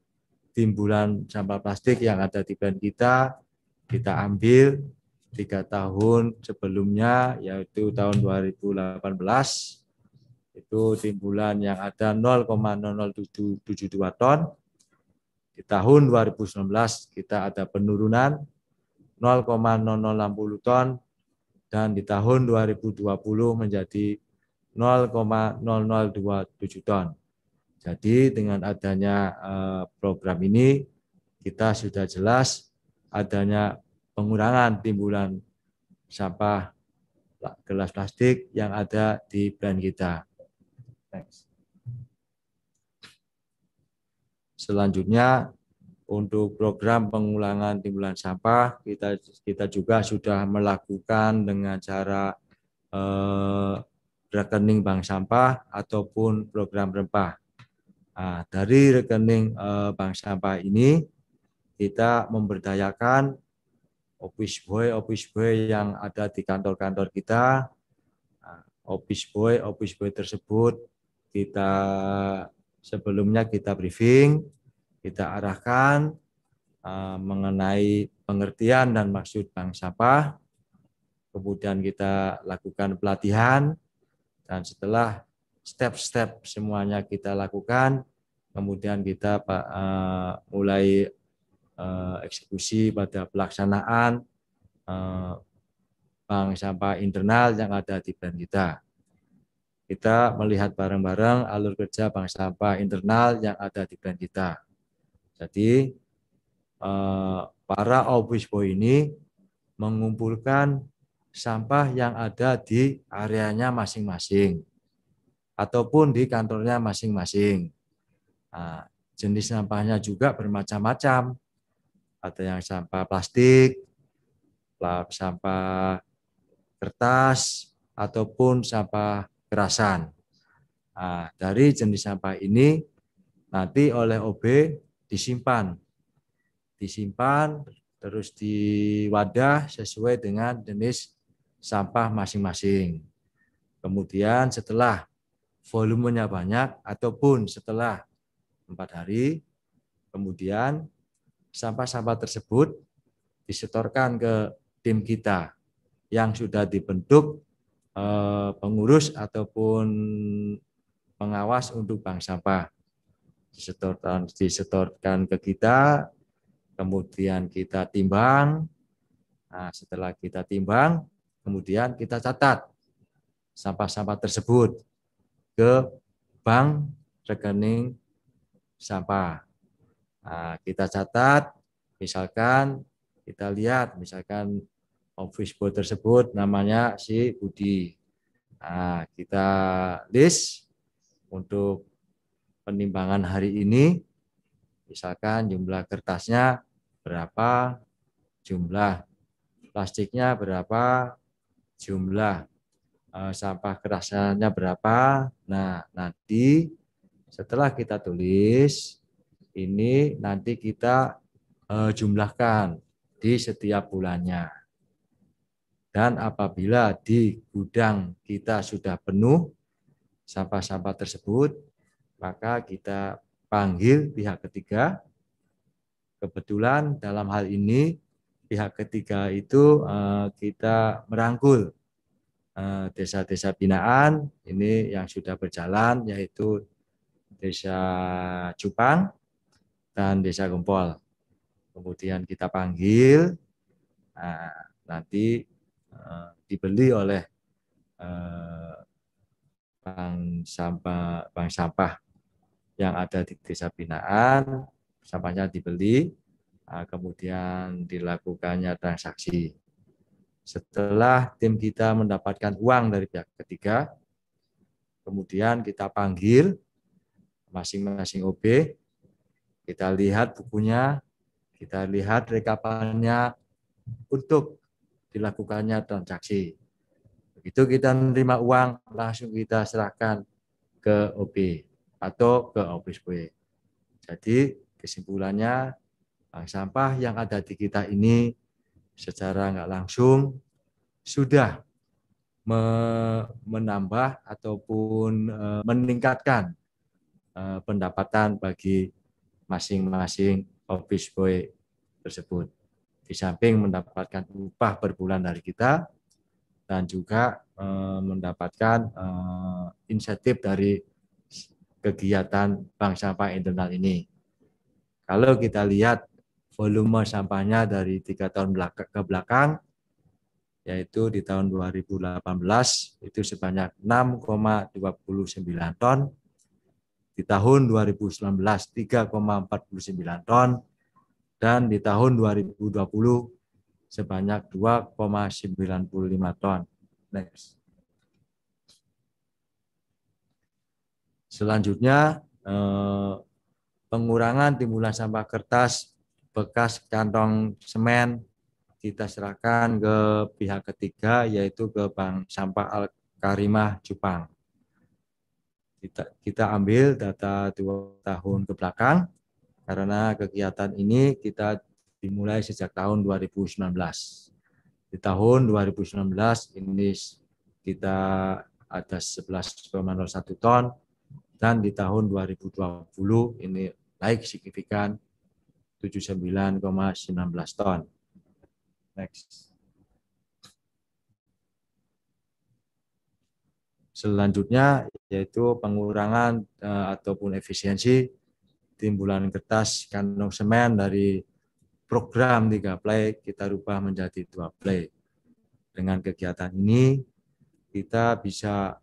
timbulan sampah plastik yang ada di band kita, kita ambil tiga tahun sebelumnya yaitu tahun 2018 itu timbulan yang ada 0,00772 ton di tahun 2019 kita ada penurunan 0,0060 ton dan di tahun 2020 menjadi 0,0027 ton. Jadi dengan adanya eh, program ini kita sudah jelas adanya pengurangan timbulan sampah gelas plastik yang ada di brand kita. Thanks. Selanjutnya untuk program pengulangan timbulan sampah kita kita juga sudah melakukan dengan cara eh, rekening bank sampah ataupun program rempah. Nah, dari rekening eh, bank sampah ini kita memberdayakan office boy office boy yang ada di kantor-kantor kita. Opis nah, office boy office boy tersebut kita sebelumnya kita briefing kita arahkan eh, mengenai pengertian dan maksud bank sampah. Kemudian kita lakukan pelatihan dan setelah step-step semuanya kita lakukan, kemudian kita uh, mulai eh, eksekusi pada pelaksanaan bank sampah internal yang ada di brand kita kita melihat bareng-bareng alur kerja bank sampah internal yang ada di brand kita. Jadi eh, para obispo ini mengumpulkan sampah yang ada di areanya masing-masing ataupun di kantornya masing-masing. Nah, jenis sampahnya juga bermacam-macam. Ada yang sampah plastik, sampah kertas, ataupun sampah kerasan. Nah, dari jenis sampah ini nanti oleh OB disimpan. Disimpan terus di wadah sesuai dengan jenis sampah masing-masing. Kemudian setelah volumenya banyak ataupun setelah empat hari, kemudian sampah-sampah tersebut disetorkan ke tim kita yang sudah dibentuk eh, pengurus ataupun pengawas untuk bank sampah disetorkan disetorkan ke kita kemudian kita timbang nah, setelah kita timbang kemudian kita catat sampah-sampah tersebut ke bank rekening sampah nah, kita catat misalkan kita lihat misalkan office boy tersebut namanya si Budi nah, kita list untuk penimbangan hari ini, misalkan jumlah kertasnya berapa, jumlah plastiknya berapa, jumlah eh, sampah kerasnya berapa. Nah, nanti setelah kita tulis ini nanti kita eh, jumlahkan di setiap bulannya. Dan apabila di gudang kita sudah penuh sampah-sampah tersebut, maka kita panggil pihak ketiga. Kebetulan dalam hal ini pihak ketiga itu eh, kita merangkul eh, desa-desa binaan ini yang sudah berjalan yaitu desa Cupang dan desa Gempol. Kemudian kita panggil nah, nanti eh, dibeli oleh bank sampah bank sampah yang ada di desa binaan, sampahnya dibeli, ah, kemudian dilakukannya transaksi. Setelah tim kita mendapatkan uang dari pihak ketiga, kemudian kita panggil masing-masing OB, kita lihat bukunya, kita lihat rekapannya untuk dilakukannya transaksi. Begitu kita menerima uang, langsung kita serahkan ke OB atau ke office boy Jadi kesimpulannya sampah yang ada di kita ini secara nggak langsung sudah menambah ataupun eh, meningkatkan eh, pendapatan bagi masing-masing office boy tersebut. Di samping mendapatkan upah per bulan dari kita dan juga eh, mendapatkan insentif dari kegiatan bank sampah internal ini. Kalau kita lihat volume sampahnya dari tiga tahun ke belakang, yaitu di tahun 2018 itu sebanyak 6,29 ton, di tahun 2019 3,49 ton, dan di tahun 2020 sebanyak 2,95 ton. Next. Selanjutnya eh, pengurangan timbulan sampah kertas bekas kantong semen kita serahkan ke pihak ketiga yaitu ke Bank Sampah Al Karimah Jepang. Kita, kita ambil data dua tahun ke belakang karena kegiatan ini kita dimulai sejak tahun 2019. Di tahun 2019 ini kita ada 11,01 ton dan di tahun 2020 ini naik signifikan 79,19 ton. Next. Selanjutnya yaitu pengurangan eh, ataupun efisiensi timbulan kertas kandung semen dari program 3 play kita rubah menjadi 2 play. Dengan kegiatan ini kita bisa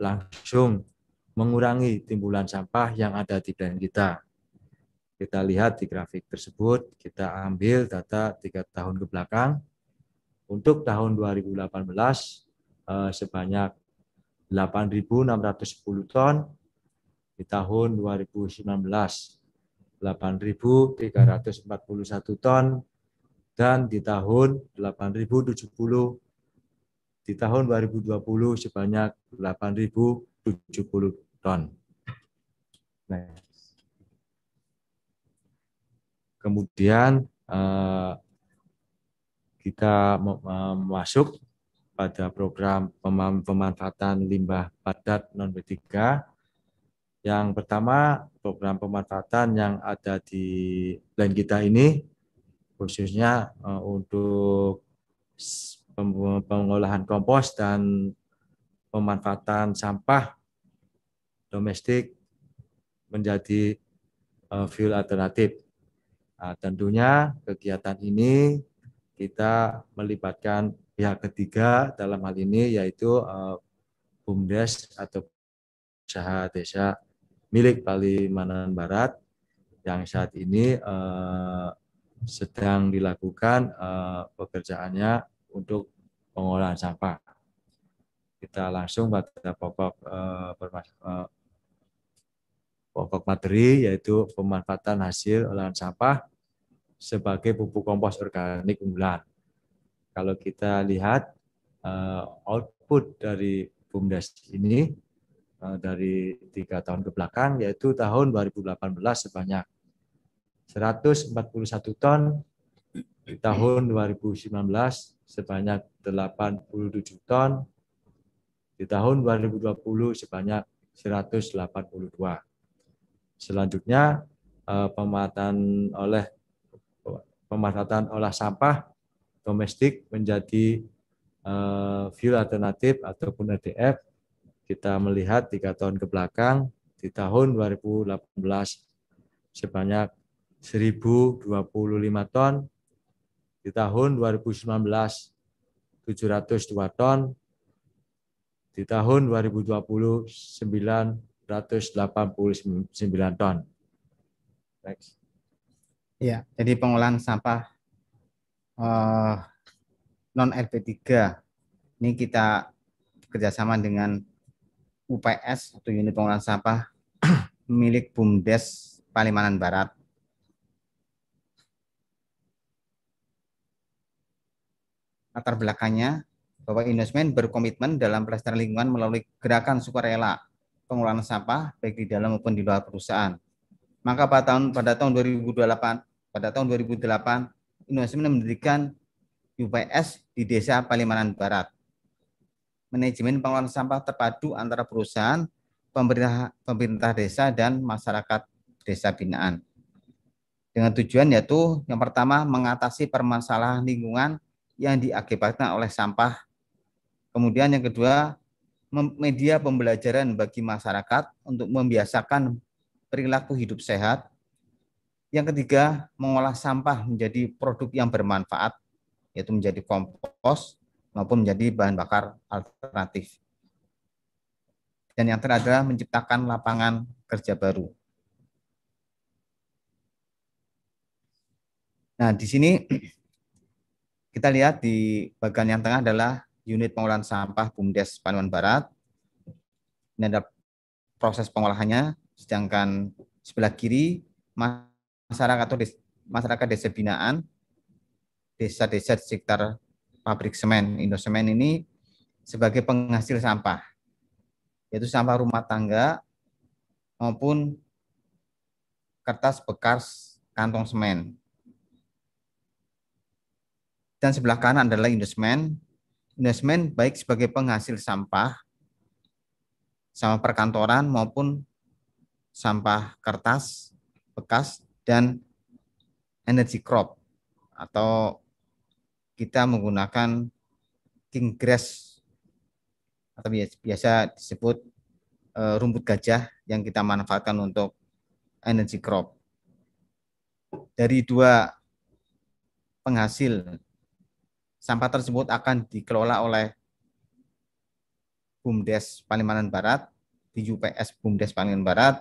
langsung mengurangi timbulan sampah yang ada di dan kita. Kita lihat di grafik tersebut, kita ambil data tiga tahun ke belakang. Untuk tahun 2018 eh, sebanyak 8.610 ton, di tahun 2019 8.341 ton, dan di tahun 8.070 di tahun 2020 sebanyak 8.070 Next. Kemudian uh, kita masuk pada program pemanfaatan limbah padat non B3. Yang pertama, program pemanfaatan yang ada di plan kita ini, khususnya eh, untuk pengolahan kompos dan pemanfaatan sampah domestik menjadi eh, fuel alternatif. Nah, tentunya kegiatan ini kita melibatkan pihak ketiga dalam hal ini yaitu eh, BUMDES atau usaha desa milik Manan Barat yang saat ini uh, sedang dilakukan uh, pekerjaannya untuk pengolahan sampah. Kita langsung pada pokok Uh, pokok materi yaitu pemanfaatan hasil olahan sampah sebagai pupuk kompos organik unggulan. Kalau kita lihat eh, output dari BUMDes ini eh, dari tiga tahun ke belakang yaitu tahun 2018 sebanyak 141 ton, di tahun 2019 sebanyak 87 ton, di tahun 2020 sebanyak 182. Selanjutnya eh, pemanfaatan oleh pemanfaatan olah sampah domestik menjadi fuel eh, alternatif ataupun RDF e kita melihat tiga tahun ke belakang di tahun 2018 sebanyak 1025 ton di tahun 2019 702 ton di tahun 2020 9 189 ton. Next. Ya, jadi pengolahan sampah uh, eh, non LP3 ini kita kerjasama dengan UPS atau unit pengolahan sampah milik BUMDes Palimanan Barat. Latar belakangnya, bahwa Indosmen berkomitmen dalam pelestarian lingkungan melalui gerakan sukarela pengelolaan sampah baik di dalam maupun di luar perusahaan. Maka pada tahun pada tahun 2008 pada tahun 2008 Indonesia mendirikan UPS di Desa Palimanan Barat. Manajemen pengelolaan sampah terpadu antara perusahaan, pemerintah pemerintah desa dan masyarakat desa binaan. Dengan tujuan yaitu yang pertama mengatasi permasalahan lingkungan yang diakibatkan oleh sampah. Kemudian yang kedua media pembelajaran bagi masyarakat untuk membiasakan perilaku hidup sehat. Yang ketiga, mengolah sampah menjadi produk yang bermanfaat, yaitu menjadi kompos maupun menjadi bahan bakar alternatif. Dan yang terakhir adalah menciptakan lapangan kerja baru. Nah, di sini kita lihat di bagian yang tengah adalah unit pengolahan sampah BUMDes Panuan Barat. Ini ada proses pengolahannya, sedangkan sebelah kiri masyarakat atau masyarakat desa binaan, desa-desa di sekitar pabrik semen, Indosemen ini sebagai penghasil sampah, yaitu sampah rumah tangga maupun kertas bekas kantong semen. Dan sebelah kanan adalah Indosemen, Nesmen baik sebagai penghasil sampah sama perkantoran maupun sampah kertas bekas dan energy crop atau kita menggunakan king grass atau biasa disebut eh, rumput gajah yang kita manfaatkan untuk energy crop. Dari dua penghasil sampah tersebut akan dikelola oleh BUMDes Palimanan Barat, di UPS BUMDes Palimanan Barat.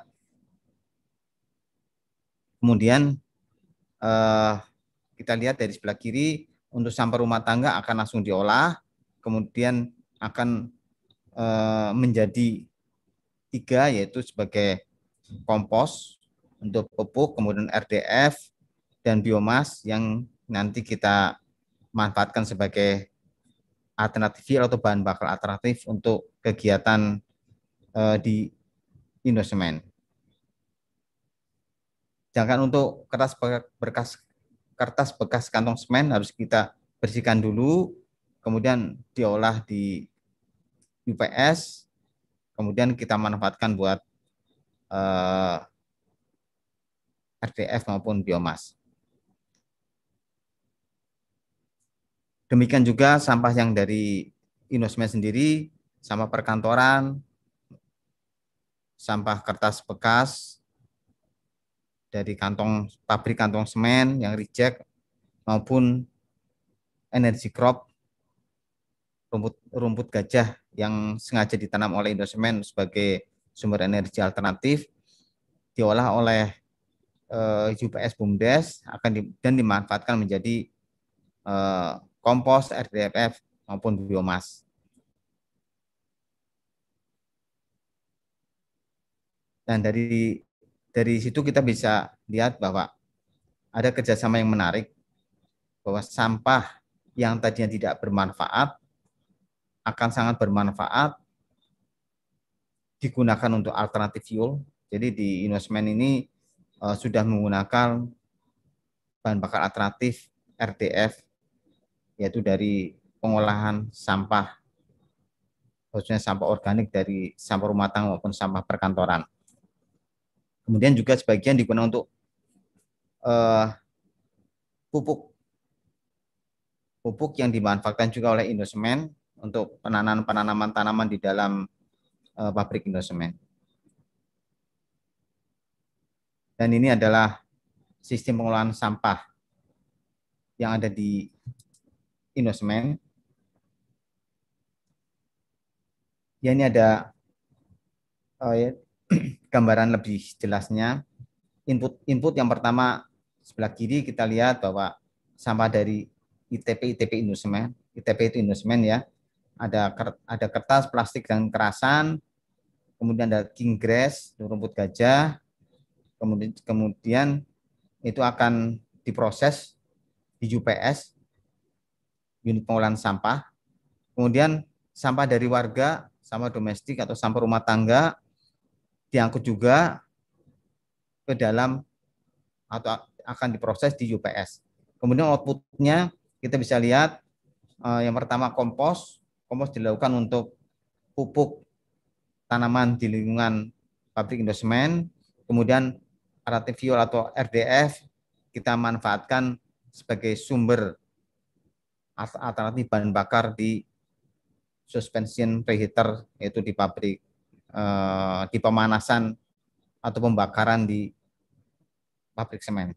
Kemudian eh, kita lihat dari sebelah kiri untuk sampah rumah tangga akan langsung diolah, kemudian akan eh, menjadi tiga yaitu sebagai kompos untuk pupuk, kemudian RDF dan biomas yang nanti kita manfaatkan sebagai alternatif atau bahan bakar alternatif untuk kegiatan uh, di Indosemen. Jangan untuk kertas bekas kertas bekas kantong semen harus kita bersihkan dulu, kemudian diolah di UPS, kemudian kita manfaatkan buat uh, eh, RDF maupun biomas. Demikian juga sampah yang dari inosmen sendiri, sampah perkantoran, sampah kertas bekas dari kantong pabrik kantong semen yang reject maupun energi crop rumput rumput gajah yang sengaja ditanam oleh Indosemen sebagai sumber energi alternatif diolah oleh eh, UPS BUMDes akan di, dan dimanfaatkan menjadi eh, kompos, RDFF, maupun biomas. Dan dari dari situ kita bisa lihat bahwa ada kerjasama yang menarik bahwa sampah yang tadinya tidak bermanfaat akan sangat bermanfaat digunakan untuk alternatif fuel. Jadi di investment ini eh, sudah menggunakan bahan bakar alternatif RDF yaitu dari pengolahan sampah khususnya sampah organik dari sampah rumah tangga maupun sampah perkantoran. Kemudian juga sebagian digunakan untuk uh, pupuk pupuk yang dimanfaatkan juga oleh Indosemen untuk penanaman penanaman tanaman di dalam uh, pabrik Indosemen. Dan ini adalah sistem pengolahan sampah yang ada di investment. Ya ini ada oh ya, gambaran lebih jelasnya. Input input yang pertama sebelah kiri kita lihat bahwa sampah dari ITP ITP investment, ITP itu investment ya. Ada ada kertas, plastik dan kerasan. Kemudian ada king grass, rumput gajah. Kemudian kemudian itu akan diproses di UPS unit pengolahan sampah. Kemudian sampah dari warga, sampah domestik atau sampah rumah tangga diangkut juga ke dalam atau akan diproses di UPS. Kemudian outputnya kita bisa lihat eh, yang pertama kompos, kompos dilakukan untuk pupuk tanaman di lingkungan pabrik indosemen, kemudian aratifiol atau RDF kita manfaatkan sebagai sumber alternatif bahan bakar di suspension preheater yaitu di pabrik eh, di pemanasan atau pembakaran di pabrik semen.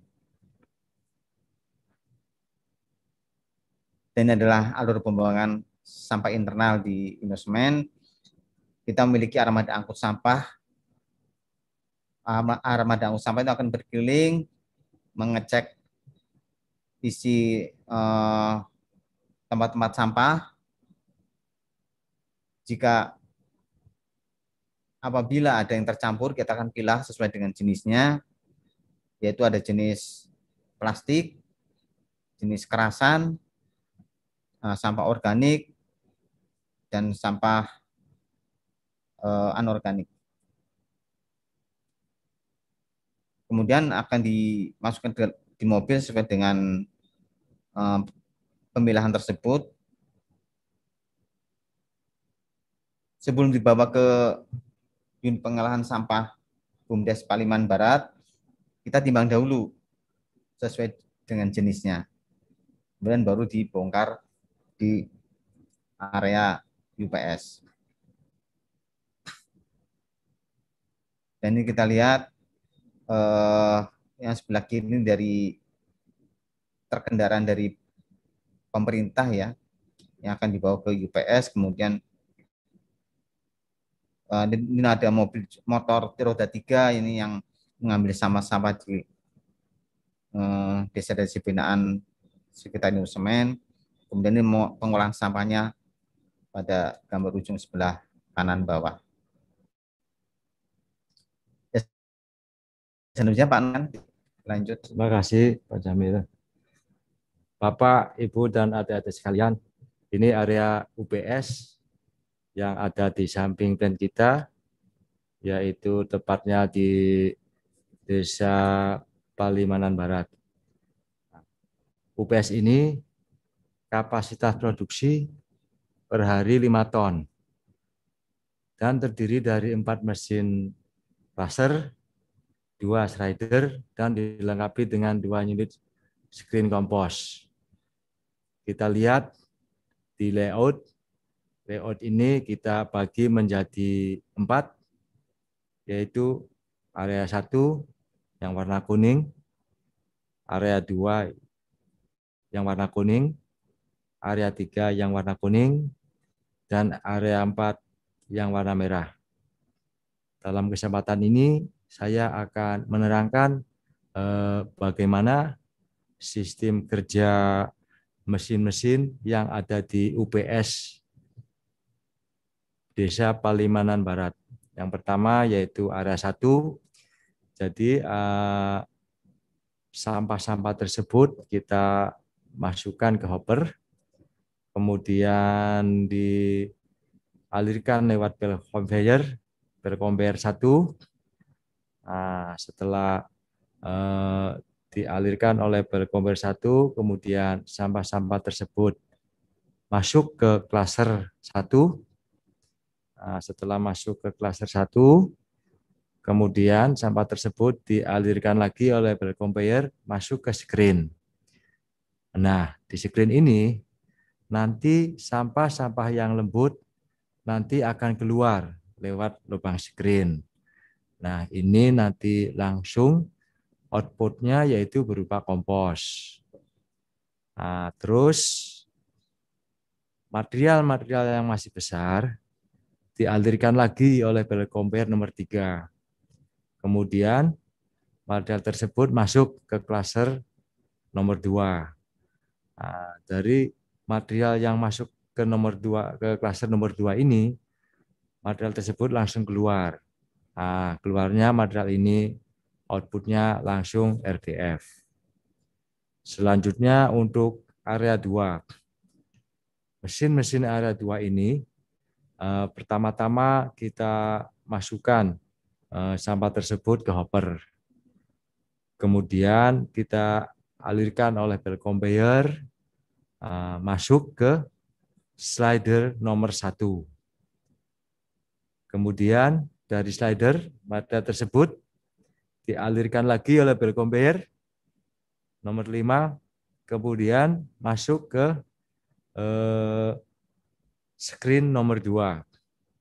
Dan ini adalah alur pembuangan sampah internal di Indosemen. Kita memiliki armada angkut sampah. Armada angkut sampah itu akan berkeliling mengecek isi eh, tempat-tempat sampah jika apabila ada yang tercampur kita akan pilah sesuai dengan jenisnya yaitu ada jenis plastik, jenis kerasan, eh, sampah organik dan sampah eh, anorganik. Kemudian akan dimasukkan ke di mobil sesuai dengan eh, pemilahan tersebut sebelum dibawa ke unit pengolahan sampah BUMDes Paliman Barat, kita timbang dahulu sesuai dengan jenisnya. Kemudian baru dibongkar di area UPS. Dan ini kita lihat eh, yang sebelah kiri dari terkendaraan dari pemerintah ya yang akan dibawa ke UPS kemudian uh, ini ada mobil motor roda tiga ini yang mengambil sama-sama di uh, eh, desa desa binaan sekitar New Semen kemudian ini mau pengolahan sampahnya pada gambar ujung sebelah kanan bawah ya, selanjutnya Pak Nan lanjut terima kasih Pak Jamil Bapak, Ibu, dan adik-adik sekalian, ini area UPS yang ada di samping tent kita, yaitu tepatnya di Desa Palimanan Barat. UPS ini kapasitas produksi per hari 5 ton dan terdiri dari empat mesin laser, dua strider, dan dilengkapi dengan dua unit screen kompos. Kita lihat di layout. Layout ini kita bagi menjadi empat, yaitu area satu yang warna kuning, area dua yang warna kuning, area tiga yang warna kuning, dan area empat yang warna merah. Dalam kesempatan ini saya akan menerangkan eh, bagaimana sistem kerja mesin-mesin yang ada di UPS Desa Palimanan Barat. Yang pertama yaitu area satu. Jadi eh, sampah-sampah eh, tersebut kita masukkan ke hopper, kemudian dialirkan lewat bel conveyor, bel conveyor 1. Nah, setelah eh, dialirkan oleh berkomber satu, kemudian sampah-sampah tersebut masuk ke klaster satu. Nah, setelah masuk ke klaster satu, kemudian sampah tersebut dialirkan lagi oleh berkomber masuk ke screen. Nah, di screen ini nanti sampah-sampah yang lembut nanti akan keluar lewat lubang screen. Nah, ini nanti langsung outputnya yaitu berupa kompos. Nah, terus material-material yang masih besar dialirkan lagi oleh bale compare nomor tiga. Kemudian material tersebut masuk ke klaster nomor dua. Nah, dari material yang masuk ke nomor 2 ke klaster nomor dua ini material tersebut langsung keluar. Nah, keluarnya material ini outputnya langsung RDF. Selanjutnya untuk area 2. Mesin-mesin area 2 ini eh, pertama-tama kita masukkan eh, sampah tersebut ke hopper. Kemudian kita alirkan oleh bel conveyor eh, masuk ke slider nomor satu. Kemudian dari slider pada tersebut dialirkan lagi oleh bel conveyor. Nomor 5 kemudian masuk ke eh, screen nomor 2.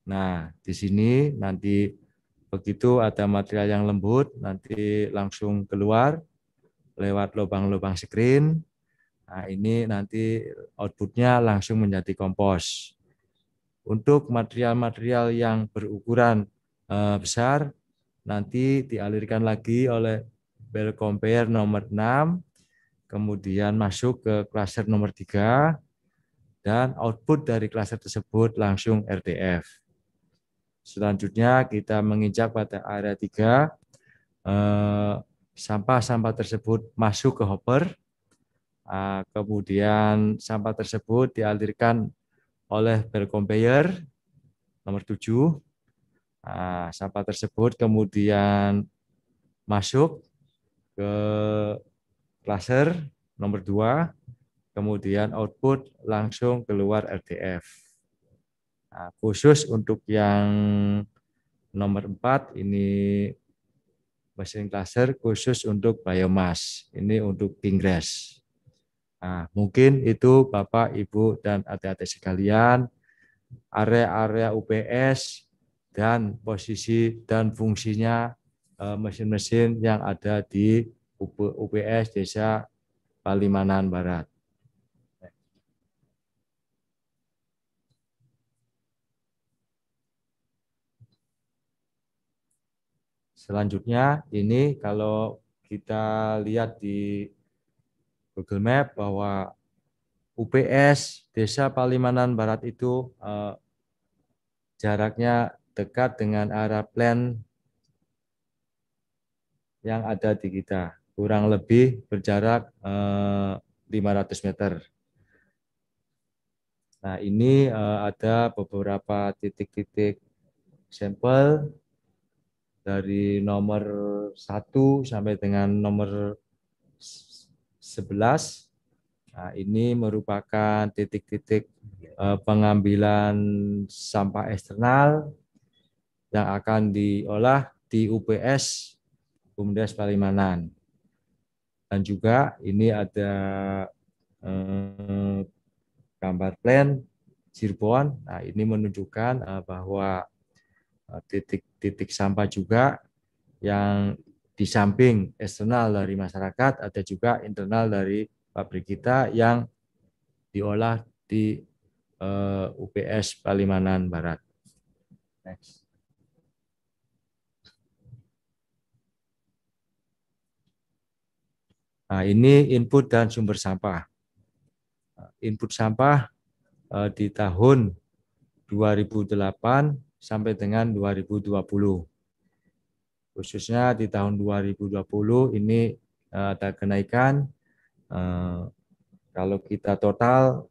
Nah, di sini nanti begitu ada material yang lembut nanti langsung keluar lewat lubang-lubang screen. Nah, ini nanti outputnya langsung menjadi kompos. Untuk material-material yang berukuran eh, besar nanti dialirkan lagi oleh bell compare nomor 6, kemudian masuk ke cluster nomor 3, dan output dari cluster tersebut langsung RDF. Selanjutnya kita menginjak pada area 3, eh, sampah-sampah eh, tersebut masuk ke hopper, eh, kemudian sampah tersebut dialirkan oleh bell conveyor nomor 7 Nah, sampah tersebut kemudian masuk ke klaser nomor 2, kemudian output langsung keluar RDF. Nah, khusus untuk yang nomor 4 ini mesin klaser khusus untuk biomass, Ini untuk pingres. Nah, mungkin itu Bapak, Ibu, dan adik-adik sekalian, area-area UPS dan posisi dan fungsinya eh, mesin-mesin yang ada di UPS Desa Palimanan Barat. Selanjutnya ini kalau kita lihat di Google Map bahwa UPS Desa Palimanan Barat itu eh, jaraknya dekat dengan arah plan yang ada di kita. Kurang lebih berjarak eh, 500 meter. Nah, ini eh, ada beberapa titik-titik sampel dari nomor 1 sampai dengan nomor 11. Nah, ini merupakan titik-titik eh, pengambilan sampah eksternal yang akan diolah di UPS Bumdes Palimanan. Dan juga ini ada eh, gambar plan Cirebon. Nah, ini menunjukkan eh, bahwa titik-titik eh, sampah juga yang di samping eksternal dari masyarakat ada juga internal dari pabrik kita yang diolah di eh, UPS Palimanan Barat. Next. Nah, ini input dan sumber sampah. Ah, input sampah eh, di tahun 2008 sampai dengan 2020. Khususnya di tahun 2020 ini eh, ada kenaikan eh, kalau kita total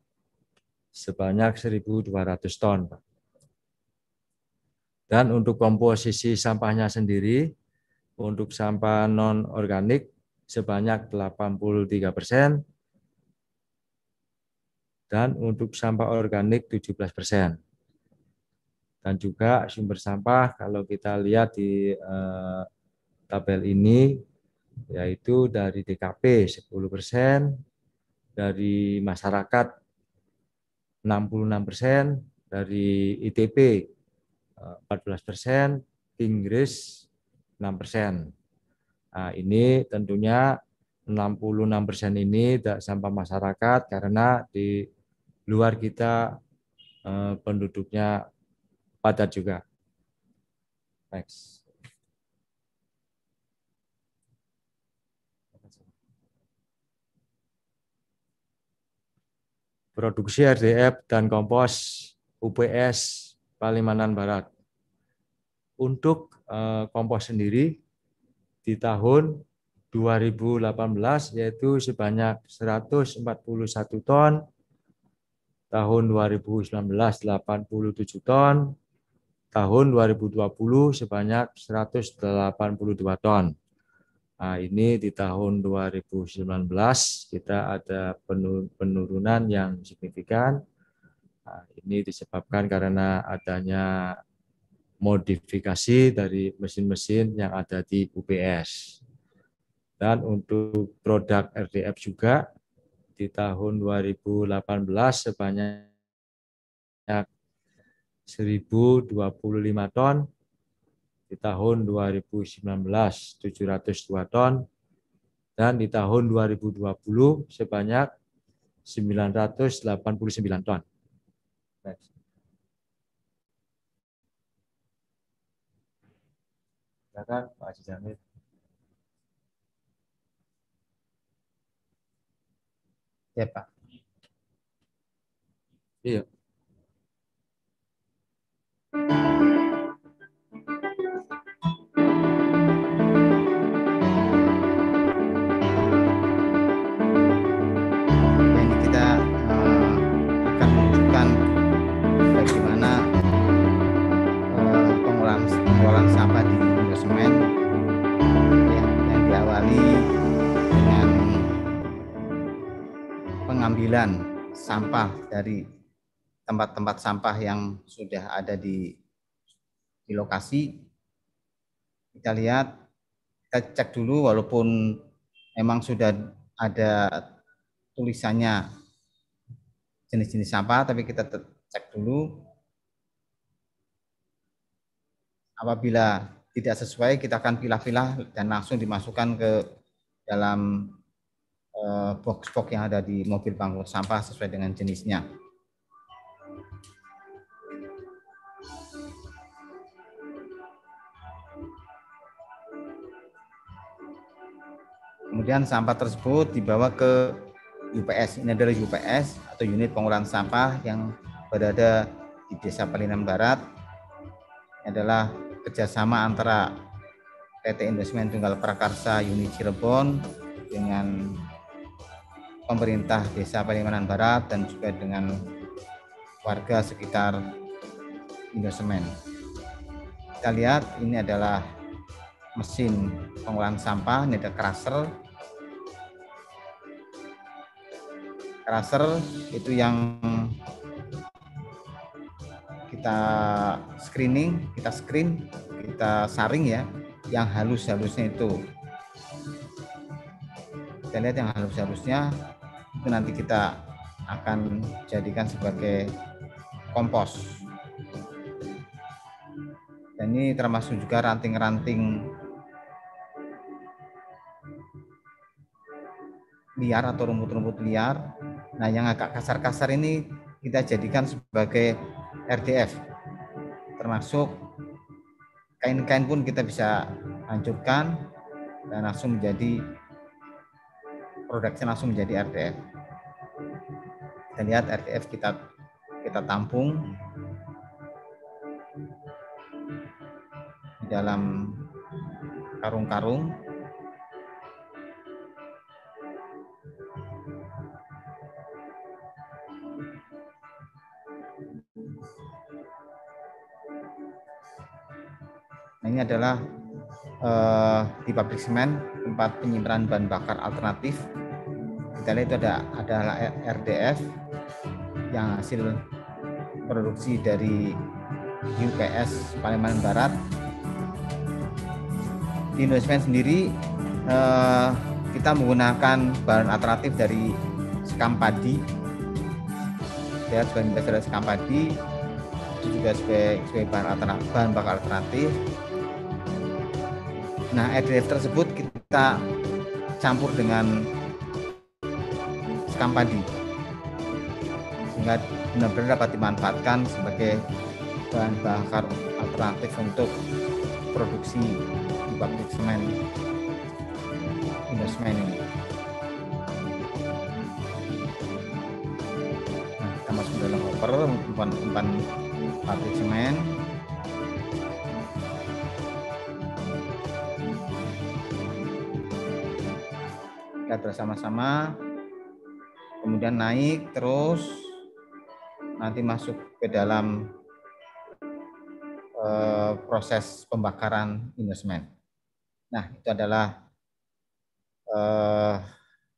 sebanyak 1.200 ton. Dan untuk komposisi sampahnya sendiri, untuk sampah non-organik sebanyak 83 persen dan untuk sampah organik 17 persen. Dan juga sumber sampah kalau kita lihat di eh, tabel ini yaitu dari DKP 10 persen, dari masyarakat 66 persen, dari ITP 14 eh, persen, Inggris 6 persen. Nah, ini tentunya 66% ini sampah masyarakat karena di luar kita eh, penduduknya padat juga. Next. Produksi RDF dan kompos UPS Palimanan Barat. Untuk eh, kompos sendiri di tahun 2018 yaitu sebanyak 141 ton, tahun 2019 87 ton, tahun 2020 sebanyak 182 ton. Nah, ini di tahun 2019 kita ada penurunan yang signifikan. Nah, ini disebabkan karena adanya modifikasi dari mesin-mesin yang ada di UPS. Dan untuk produk RDF juga di tahun 2018 sebanyak 1025 ton, di tahun 2019 702 ton, dan di tahun 2020 sebanyak 989 ton. Next. 갔다가 마주자을 대박. 네, 예요. sampah dari tempat-tempat sampah yang sudah ada di, di lokasi. Kita lihat, kita cek dulu walaupun memang sudah ada tulisannya jenis-jenis sampah, tapi kita cek dulu. Apabila tidak sesuai, kita akan pilah-pilah dan langsung dimasukkan ke dalam box-box eh, yang ada di mobil pengangkut sampah sesuai dengan jenisnya. Kemudian sampah tersebut dibawa ke UPS. Ini adalah UPS atau unit pengolahan sampah yang berada di Desa Palinam Barat. Ini adalah kerjasama antara PT Investment Tunggal Prakarsa Unit Cirebon dengan pemerintah desa Palimanan Barat dan juga dengan warga sekitar Indosemen. Kita lihat ini adalah mesin pengolahan sampah, ini ada Crusher Kraser itu yang kita screening, kita screen, kita saring ya, yang halus-halusnya itu. Kita lihat yang halus-halusnya itu nanti kita akan jadikan sebagai kompos dan ini termasuk juga ranting-ranting liar atau rumput-rumput liar nah yang agak kasar-kasar ini kita jadikan sebagai RDF termasuk kain-kain pun kita bisa hancurkan dan langsung menjadi produknya langsung menjadi RDF. Kita lihat RDF kita kita tampung di dalam karung-karung. Nah, ini adalah eh, di pabrik semen tempat penyimpanan bahan bakar alternatif kita lihat itu ada adalah RDF yang hasil produksi dari UPS Palembang Barat. Di Indonesia sendiri eh, kita menggunakan bahan alternatif dari sekam padi. Ya, sebagai dasar dari sekam padi itu juga sebagai, sebagai bahan alternatif, bahan bakar alternatif. Nah, RDF tersebut kita campur dengan sekam sehingga benar-benar dapat dimanfaatkan sebagai bahan bakar alternatif untuk produksi di pabrik semen industri semen ini. Nah, kita masuk ke dalam hopper umpan-umpan pabrik semen. Kita bersama-sama kemudian naik terus nanti masuk ke dalam eh, proses pembakaran investment. Nah, itu adalah eh,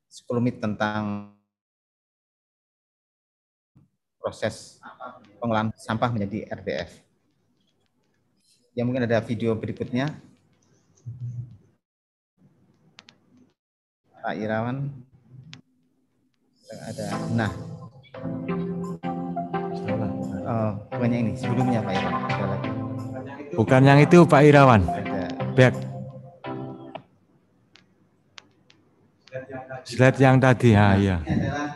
sekelumit tentang proses pengolahan sampah menjadi RDF. Ya mungkin ada video berikutnya. Pak Irawan ada nah oh bukan yang ini sebelumnya Pak Irawan ada lagi bukan yang itu Pak Irawan back slide yang tadi ya, nah, ya.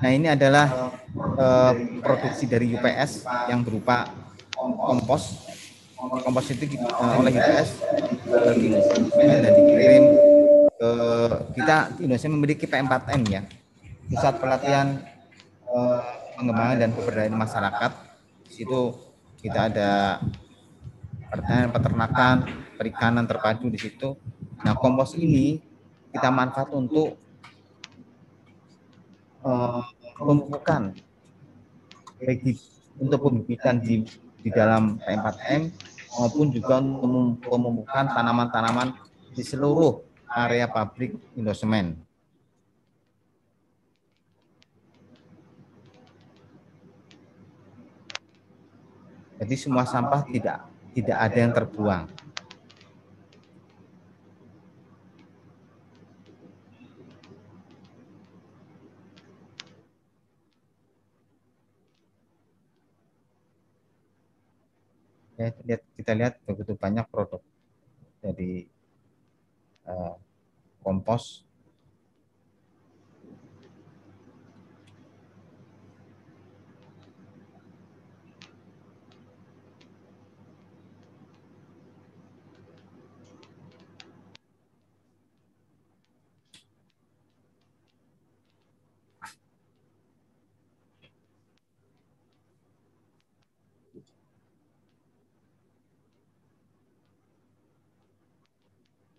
nah ini adalah uh, produksi dari UPS yang berupa kompos kompos itu uh, oleh UPS dan dikirim ke kita Indonesia memiliki P4N ya pusat pelatihan eh, pengembangan dan pemberdayaan masyarakat. Di situ kita ada pertanian, peternakan, perikanan terpadu di situ. Nah, kompos ini kita manfaat untuk eh, bagi untuk pembibitan di di dalam P4M maupun juga untuk pemupukan tanaman-tanaman di seluruh area pabrik Indosemen. Jadi semua sampah tidak tidak ada yang terbuang. Ya, lihat, kita lihat begitu banyak produk dari uh, eh, kompos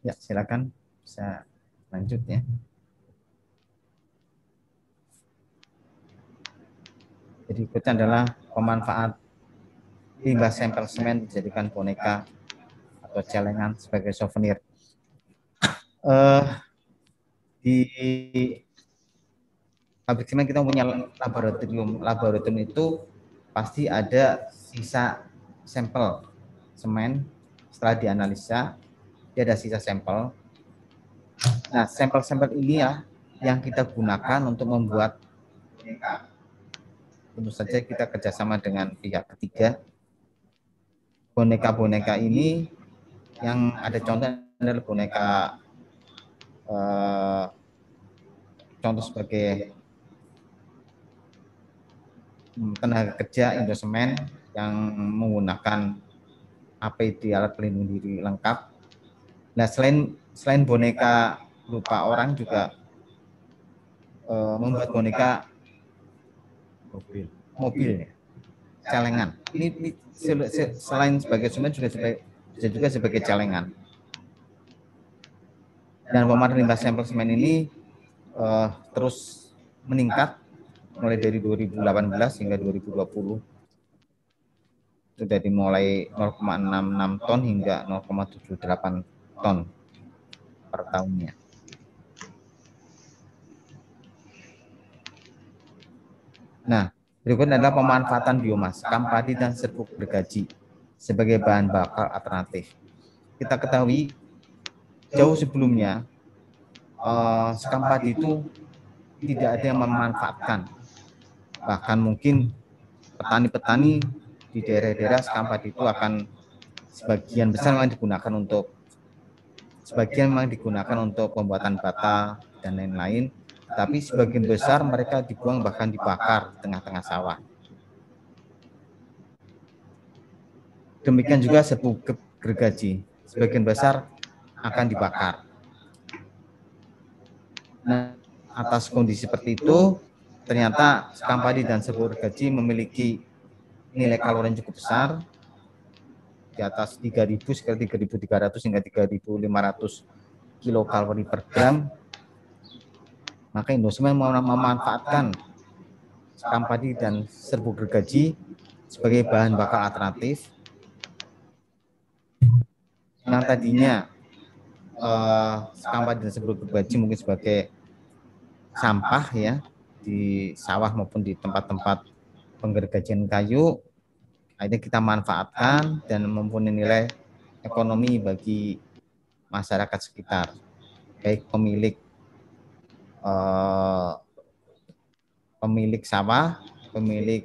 Ya, silakan bisa lanjut ya. Jadi berikutnya adalah pemanfaat limbah sampel semen dijadikan boneka atau celengan sebagai souvenir. Uh, di pabrik semen kita punya laboratorium. Laboratorium itu pasti ada sisa sampel semen setelah dianalisa dia ada sisa sampel. Nah, sampel-sampel ini ya yang kita gunakan untuk membuat tentu saja kita kerjasama dengan pihak ketiga. Boneka-boneka ini yang ada contoh adalah boneka eh, contoh sebagai tenaga kerja Indosemen yang menggunakan APD alat pelindung diri lengkap Nah selain selain boneka lupa orang juga uh, membuat boneka mobil mobil ya celengan ini, ini selain sebagai semen juga sebagai juga sebagai celengan dan pemakaian limbah sampel semen ini uh, terus meningkat mulai dari 2018 hingga 2020 sudah dimulai mulai 0,66 ton hingga 0,78 ton per tahunnya. Nah, berikut adalah pemanfaatan biomas, kampadi dan serbuk bergaji sebagai bahan bakar alternatif. Kita ketahui jauh sebelumnya eh, itu tidak ada yang memanfaatkan. Bahkan mungkin petani-petani di daerah-daerah sekampadi itu akan sebagian besar yang digunakan untuk sebagian memang digunakan untuk pembuatan bata dan lain-lain, tapi sebagian besar mereka dibuang bahkan dibakar di tengah-tengah sawah. Demikian juga sebu gergaji, sebagian besar akan dibakar. Nah, atas kondisi seperti itu, ternyata sekam padi dan sepur gergaji memiliki nilai kalori yang cukup besar, di atas 3000 sekitar 3300 hingga 3500 kilokalori per gram maka Indosemen mau memanfaatkan padi dan serbuk gergaji sebagai bahan bakar alternatif yang tadinya eh, padi dan serbuk gergaji mungkin sebagai sampah ya di sawah maupun di tempat-tempat penggergajian kayu akhirnya kita manfaatkan dan mempunyai nilai ekonomi bagi masyarakat sekitar baik pemilik eh, pemilik sawah pemilik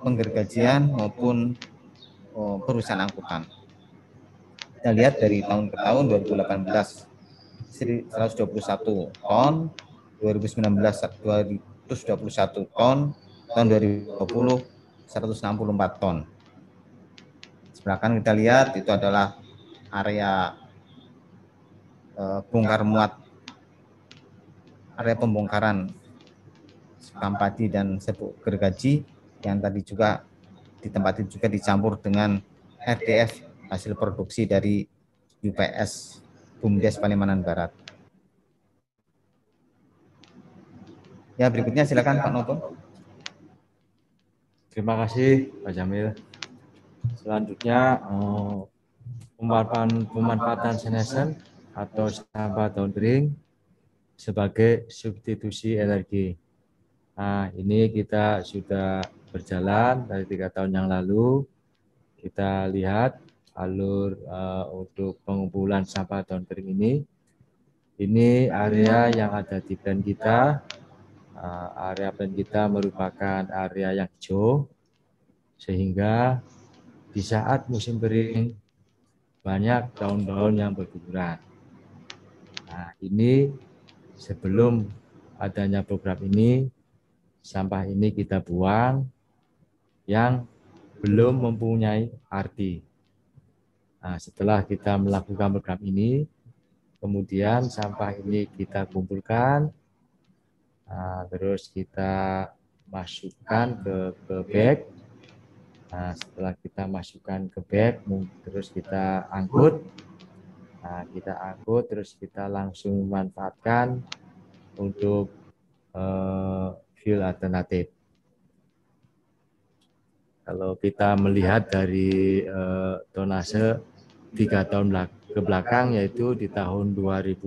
penggergajian maupun oh, perusahaan angkutan kita lihat dari tahun ke tahun 2018 121 ton 2019 221 ton tahun 2020 164 ton. Sebelah kanan kita lihat itu adalah area eh, bongkar muat area pembongkaran kampati dan sepuk gergaji yang tadi juga di juga dicampur dengan RDF hasil produksi dari UPS Bumdes Palimanan Barat. Ya berikutnya silakan Pak Noto. Terima kasih Pak Jamil. Selanjutnya eh, pemanfaatan pemanfaatan senesen atau sampah daun kering sebagai substitusi energi. Nah, ini kita sudah berjalan dari tiga tahun yang lalu. Kita lihat alur uh, untuk pengumpulan sampah daun kering ini. Ini area yang ada di plan kita uh, area plan kita merupakan area yang hijau sehingga di saat musim kering banyak daun-daun yang berguguran. Nah, ini sebelum adanya program ini sampah ini kita buang yang belum mempunyai arti. Nah, setelah kita melakukan program ini, kemudian sampah ini kita kumpulkan Nah, terus kita masukkan ah. ke, ke bag. Nah, setelah kita masukkan ke bag, terus kita angkut. Nah, kita angkut, terus kita langsung manfaatkan untuk uh, eh, fuel alternatif. Kalau kita melihat dari uh, tonase tiga tahun ke belakang, yaitu di tahun 2018,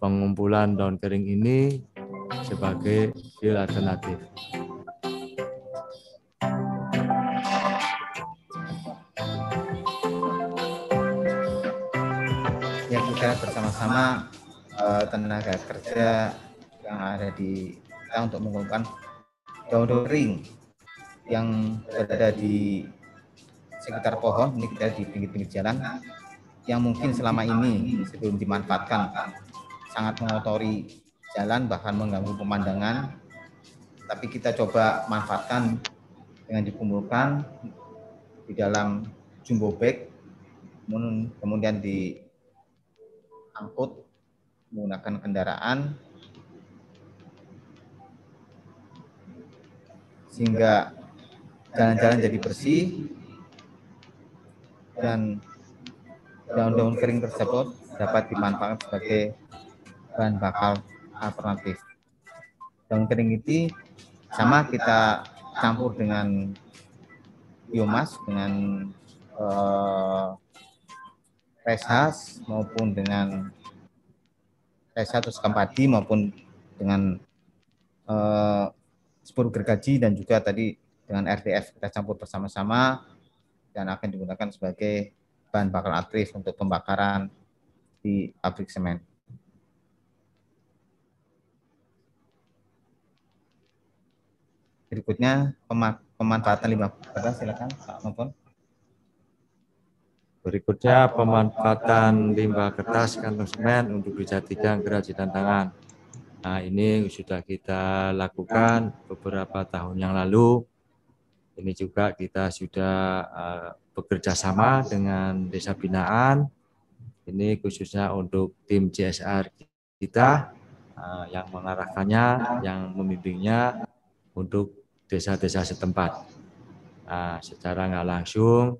pengumpulan daun kering ini sebagai pil alternatif. Ya kita bersama-sama eh, tenaga kerja yang ada di kita untuk mengumpulkan daun kering yang berada di sekitar pohon ini kita di pinggir-pinggir jalan yang mungkin selama ini sebelum dimanfaatkan sangat mengotori jalan bahkan mengganggu pemandangan. Tapi kita coba manfaatkan dengan dikumpulkan di dalam jumbo bag kemudian diangkut menggunakan kendaraan sehingga jalan-jalan jadi bersih dan daun-daun kering tersebut dapat dimanfaatkan sebagai bahan bakal alternatif. Daun kering itu sama kita campur dengan biomas dengan eh, reshas maupun dengan resa terus skampadi maupun dengan eh, spur gergaji dan juga tadi dengan RDF kita campur bersama-sama dan akan digunakan sebagai bahan bakar aktif untuk pembakaran di pabrik semen. berikutnya pemanfaatan limbah apa silakan Pak Nopon. Berikutnya pemanfaatan limbah kertas kantong semen untuk dijadikan kerajinan tangan. Nah, ini sudah kita lakukan beberapa tahun yang lalu. Ini juga kita sudah eh, bekerja sama dengan desa binaan. Ini khususnya untuk tim CSR kita eh, yang mengarahkannya, yang membimbingnya untuk desa-desa setempat. Nah, secara nggak langsung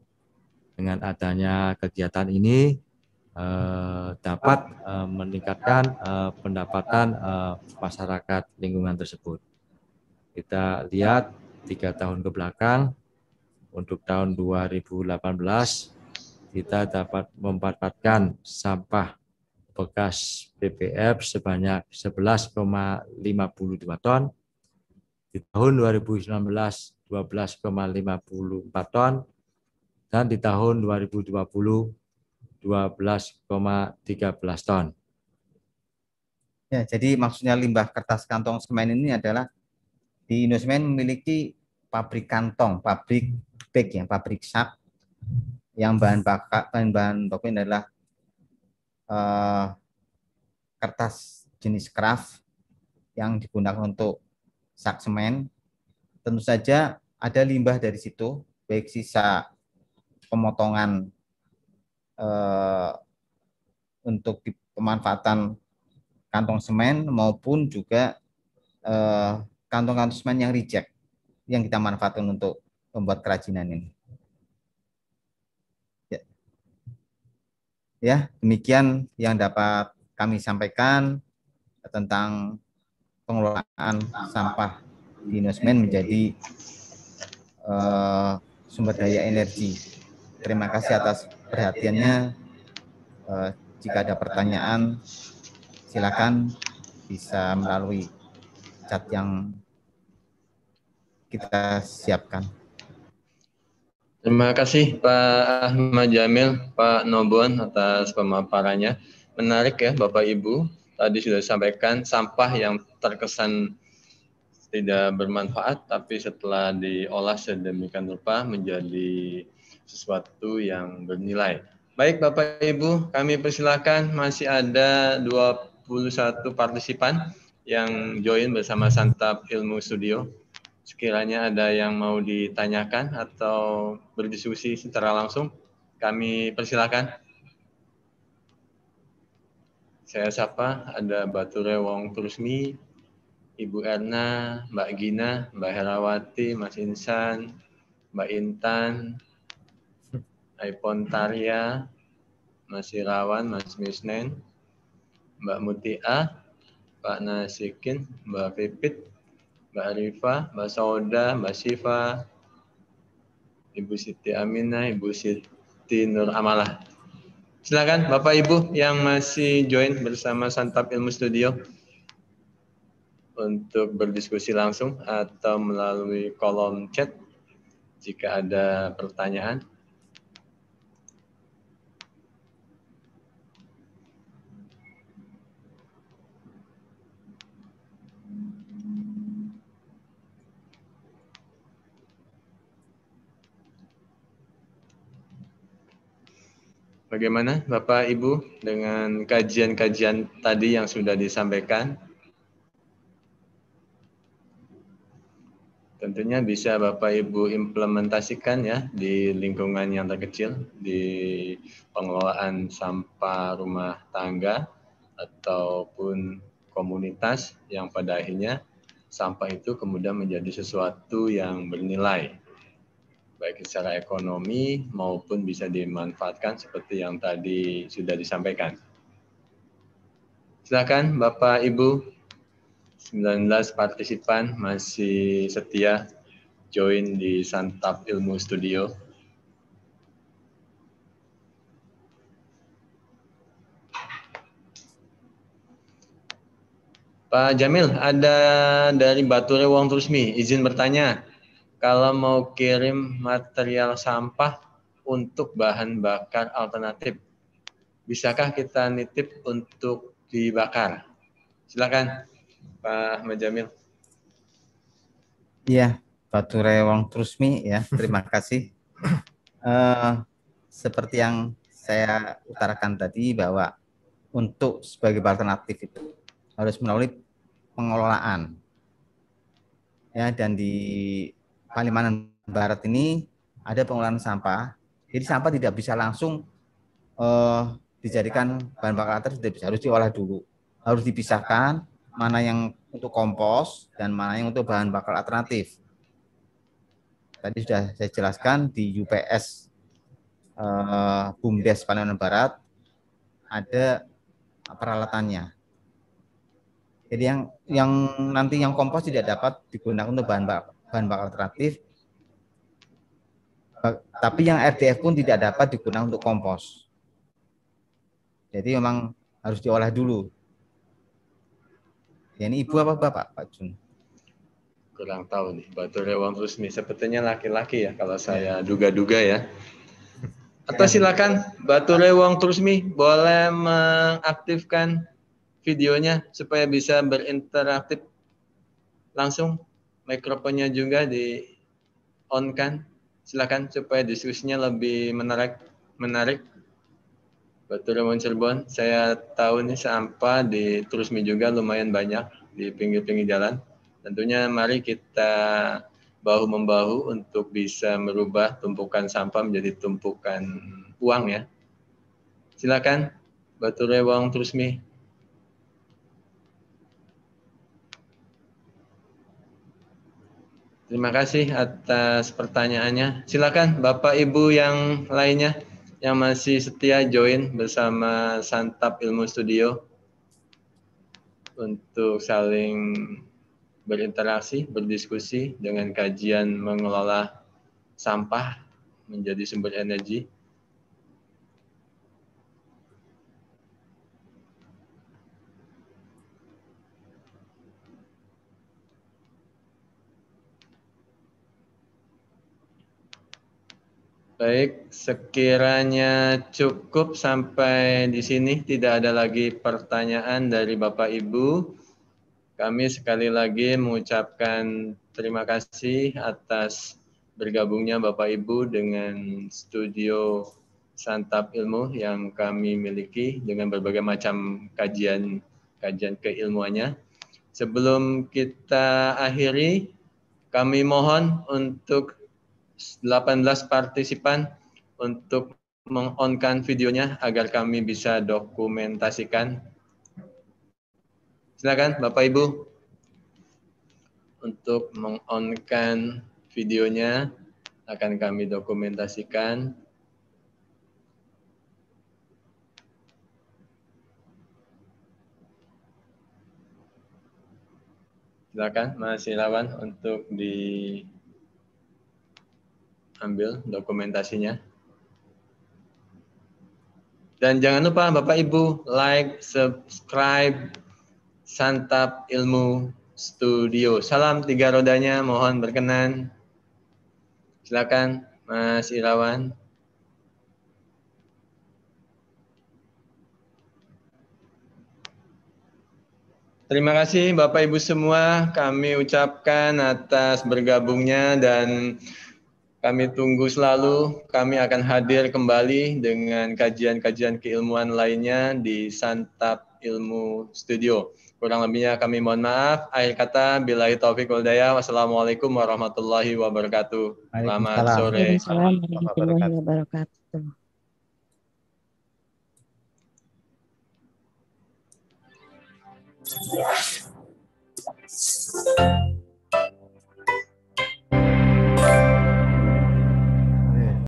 dengan adanya kegiatan ini eh, dapat eh, meningkatkan eh, pendapatan eh, masyarakat lingkungan tersebut. Kita lihat tiga tahun ke belakang untuk tahun 2018 kita dapat memanfaatkan sampah bekas BPF sebanyak 11,52 ton di tahun 2019 12,54 ton dan di tahun 2020 12,13 ton. Ya, jadi maksudnya limbah kertas kantong semen ini adalah di Indosemen memiliki pabrik kantong, pabrik bag ya, pabrik sak yang bahan bakar bahan bahan bakunya adalah uh, kertas jenis kraft yang digunakan untuk sak semen tentu saja ada limbah dari situ, baik sisa pemotongan eh, untuk di, pemanfaatan kantong semen maupun juga eh, kantong-kantong semen yang reject yang kita manfaatkan untuk membuat kerajinan ini. Ya, ya demikian yang dapat kami sampaikan tentang pengelolaan sampah di Nusmen menjadi uh, sumber daya energi. Terima kasih atas perhatiannya. Uh, jika ada pertanyaan, silakan bisa melalui chat yang kita siapkan. Terima kasih Pak Ahmad Jamil, Pak Nobon atas pemaparannya. Menarik ya Bapak Ibu, tadi sudah disampaikan sampah yang terkesan tidak bermanfaat, tapi setelah diolah sedemikian rupa menjadi sesuatu yang bernilai. Baik Bapak Ibu, kami persilakan masih ada 21 partisipan yang join bersama Santap Ilmu Studio. Sekiranya ada yang mau ditanyakan atau berdiskusi secara langsung, kami persilahkan Saya sapa ada Baturewong Turusmi, Ibu Erna, Mbak Gina, Mbak Herawati, Mas Insan, Mbak Intan, iPhone Taria, Mas Irawan, Mas Misnen, Mbak Mutia, Pak Nasikin, Mbak Pipit, Mbak Arifa, Mbak Sauda, Mbak Siva, Ibu Siti Aminah, Ibu Siti Nur Amalah. Silakan Bapak Ibu yang masih join bersama Santap Ilmu Studio untuk berdiskusi langsung atau melalui kolom chat jika ada pertanyaan. Bagaimana Bapak Ibu dengan kajian-kajian tadi yang sudah disampaikan? Tentunya bisa Bapak Ibu implementasikan ya di lingkungan yang terkecil, di pengelolaan sampah rumah tangga ataupun komunitas yang pada akhirnya sampah itu kemudian menjadi sesuatu yang bernilai baik secara ekonomi maupun bisa dimanfaatkan seperti yang tadi sudah disampaikan. Silakan Bapak Ibu 19 partisipan masih setia join di Santap Ilmu Studio. Pak Jamil, ada dari Batu Wong Trusmi, izin bertanya. Kalau mau kirim material sampah untuk bahan bakar alternatif, bisakah kita nitip untuk dibakar? Silakan. Pak Ahmad Jamil. Iya, Pak Rewang Trusmi ya. Terima kasih. Uh, seperti yang saya utarakan tadi bahwa untuk sebagai alternatif itu harus melalui pengelolaan. Ya, dan di Kalimantan Barat ini ada pengelolaan sampah. Jadi sampah tidak bisa langsung uh, dijadikan bahan bakar terus, tidak bisa harus diolah dulu, harus dipisahkan mana yang untuk kompos dan mana yang untuk bahan bakar alternatif. Tadi sudah saya jelaskan di UPS eh, Bumdes Panen Barat ada peralatannya. Jadi yang yang nanti yang kompos tidak dapat digunakan untuk bahan bakar, bahan bakar alternatif. Eh, tapi yang RDF pun tidak dapat digunakan untuk kompos. Jadi memang harus diolah dulu Ya ini ibu apa bapak Pak Jun? Kurang tahu nih. Batu Rewang Rusmi. Sepertinya laki-laki ya kalau saya duga-duga ya. Atau silakan Batu Rewang Rusmi boleh mengaktifkan videonya supaya bisa berinteraktif langsung mikrofonnya juga di on kan silakan supaya diskusinya lebih menarik menarik Betul Roman Cirebon. Saya tahu nih sampah di terusmi juga lumayan banyak di pinggir-pinggir jalan. Tentunya mari kita bahu membahu untuk bisa merubah tumpukan sampah menjadi tumpukan uang ya. Silakan Batu Rewang terusmi. Terima kasih atas pertanyaannya. Silakan Bapak Ibu yang lainnya yang masih setia join bersama Santap Ilmu Studio untuk saling berinteraksi, berdiskusi dengan kajian mengelola sampah menjadi sumber energi. Baik, sekiranya cukup sampai di sini tidak ada lagi pertanyaan dari Bapak Ibu. Kami sekali lagi mengucapkan terima kasih atas bergabungnya Bapak Ibu dengan studio santap ilmu yang kami miliki dengan berbagai macam kajian kajian keilmuannya. Sebelum kita akhiri, kami mohon untuk 18 partisipan untuk mengonkan videonya agar kami bisa dokumentasikan. Silakan Bapak Ibu untuk mengonkan videonya akan kami dokumentasikan. Silakan Mas Silawan untuk di ambil dokumentasinya. Dan jangan lupa Bapak Ibu like, subscribe Santap Ilmu Studio. Salam tiga rodanya, mohon berkenan. Silakan Mas Irawan. Terima kasih Bapak Ibu semua, kami ucapkan atas bergabungnya dan kami tunggu selalu, kami akan hadir kembali dengan kajian-kajian keilmuan lainnya di Santap Ilmu Studio. Kurang lebihnya kami mohon maaf. Akhir kata, bilahi taufiq wal daya. Wassalamualaikum warahmatullahi wabarakatuh. Selamat sore. Assalamualaikum warahmatullahi wabarakatuh.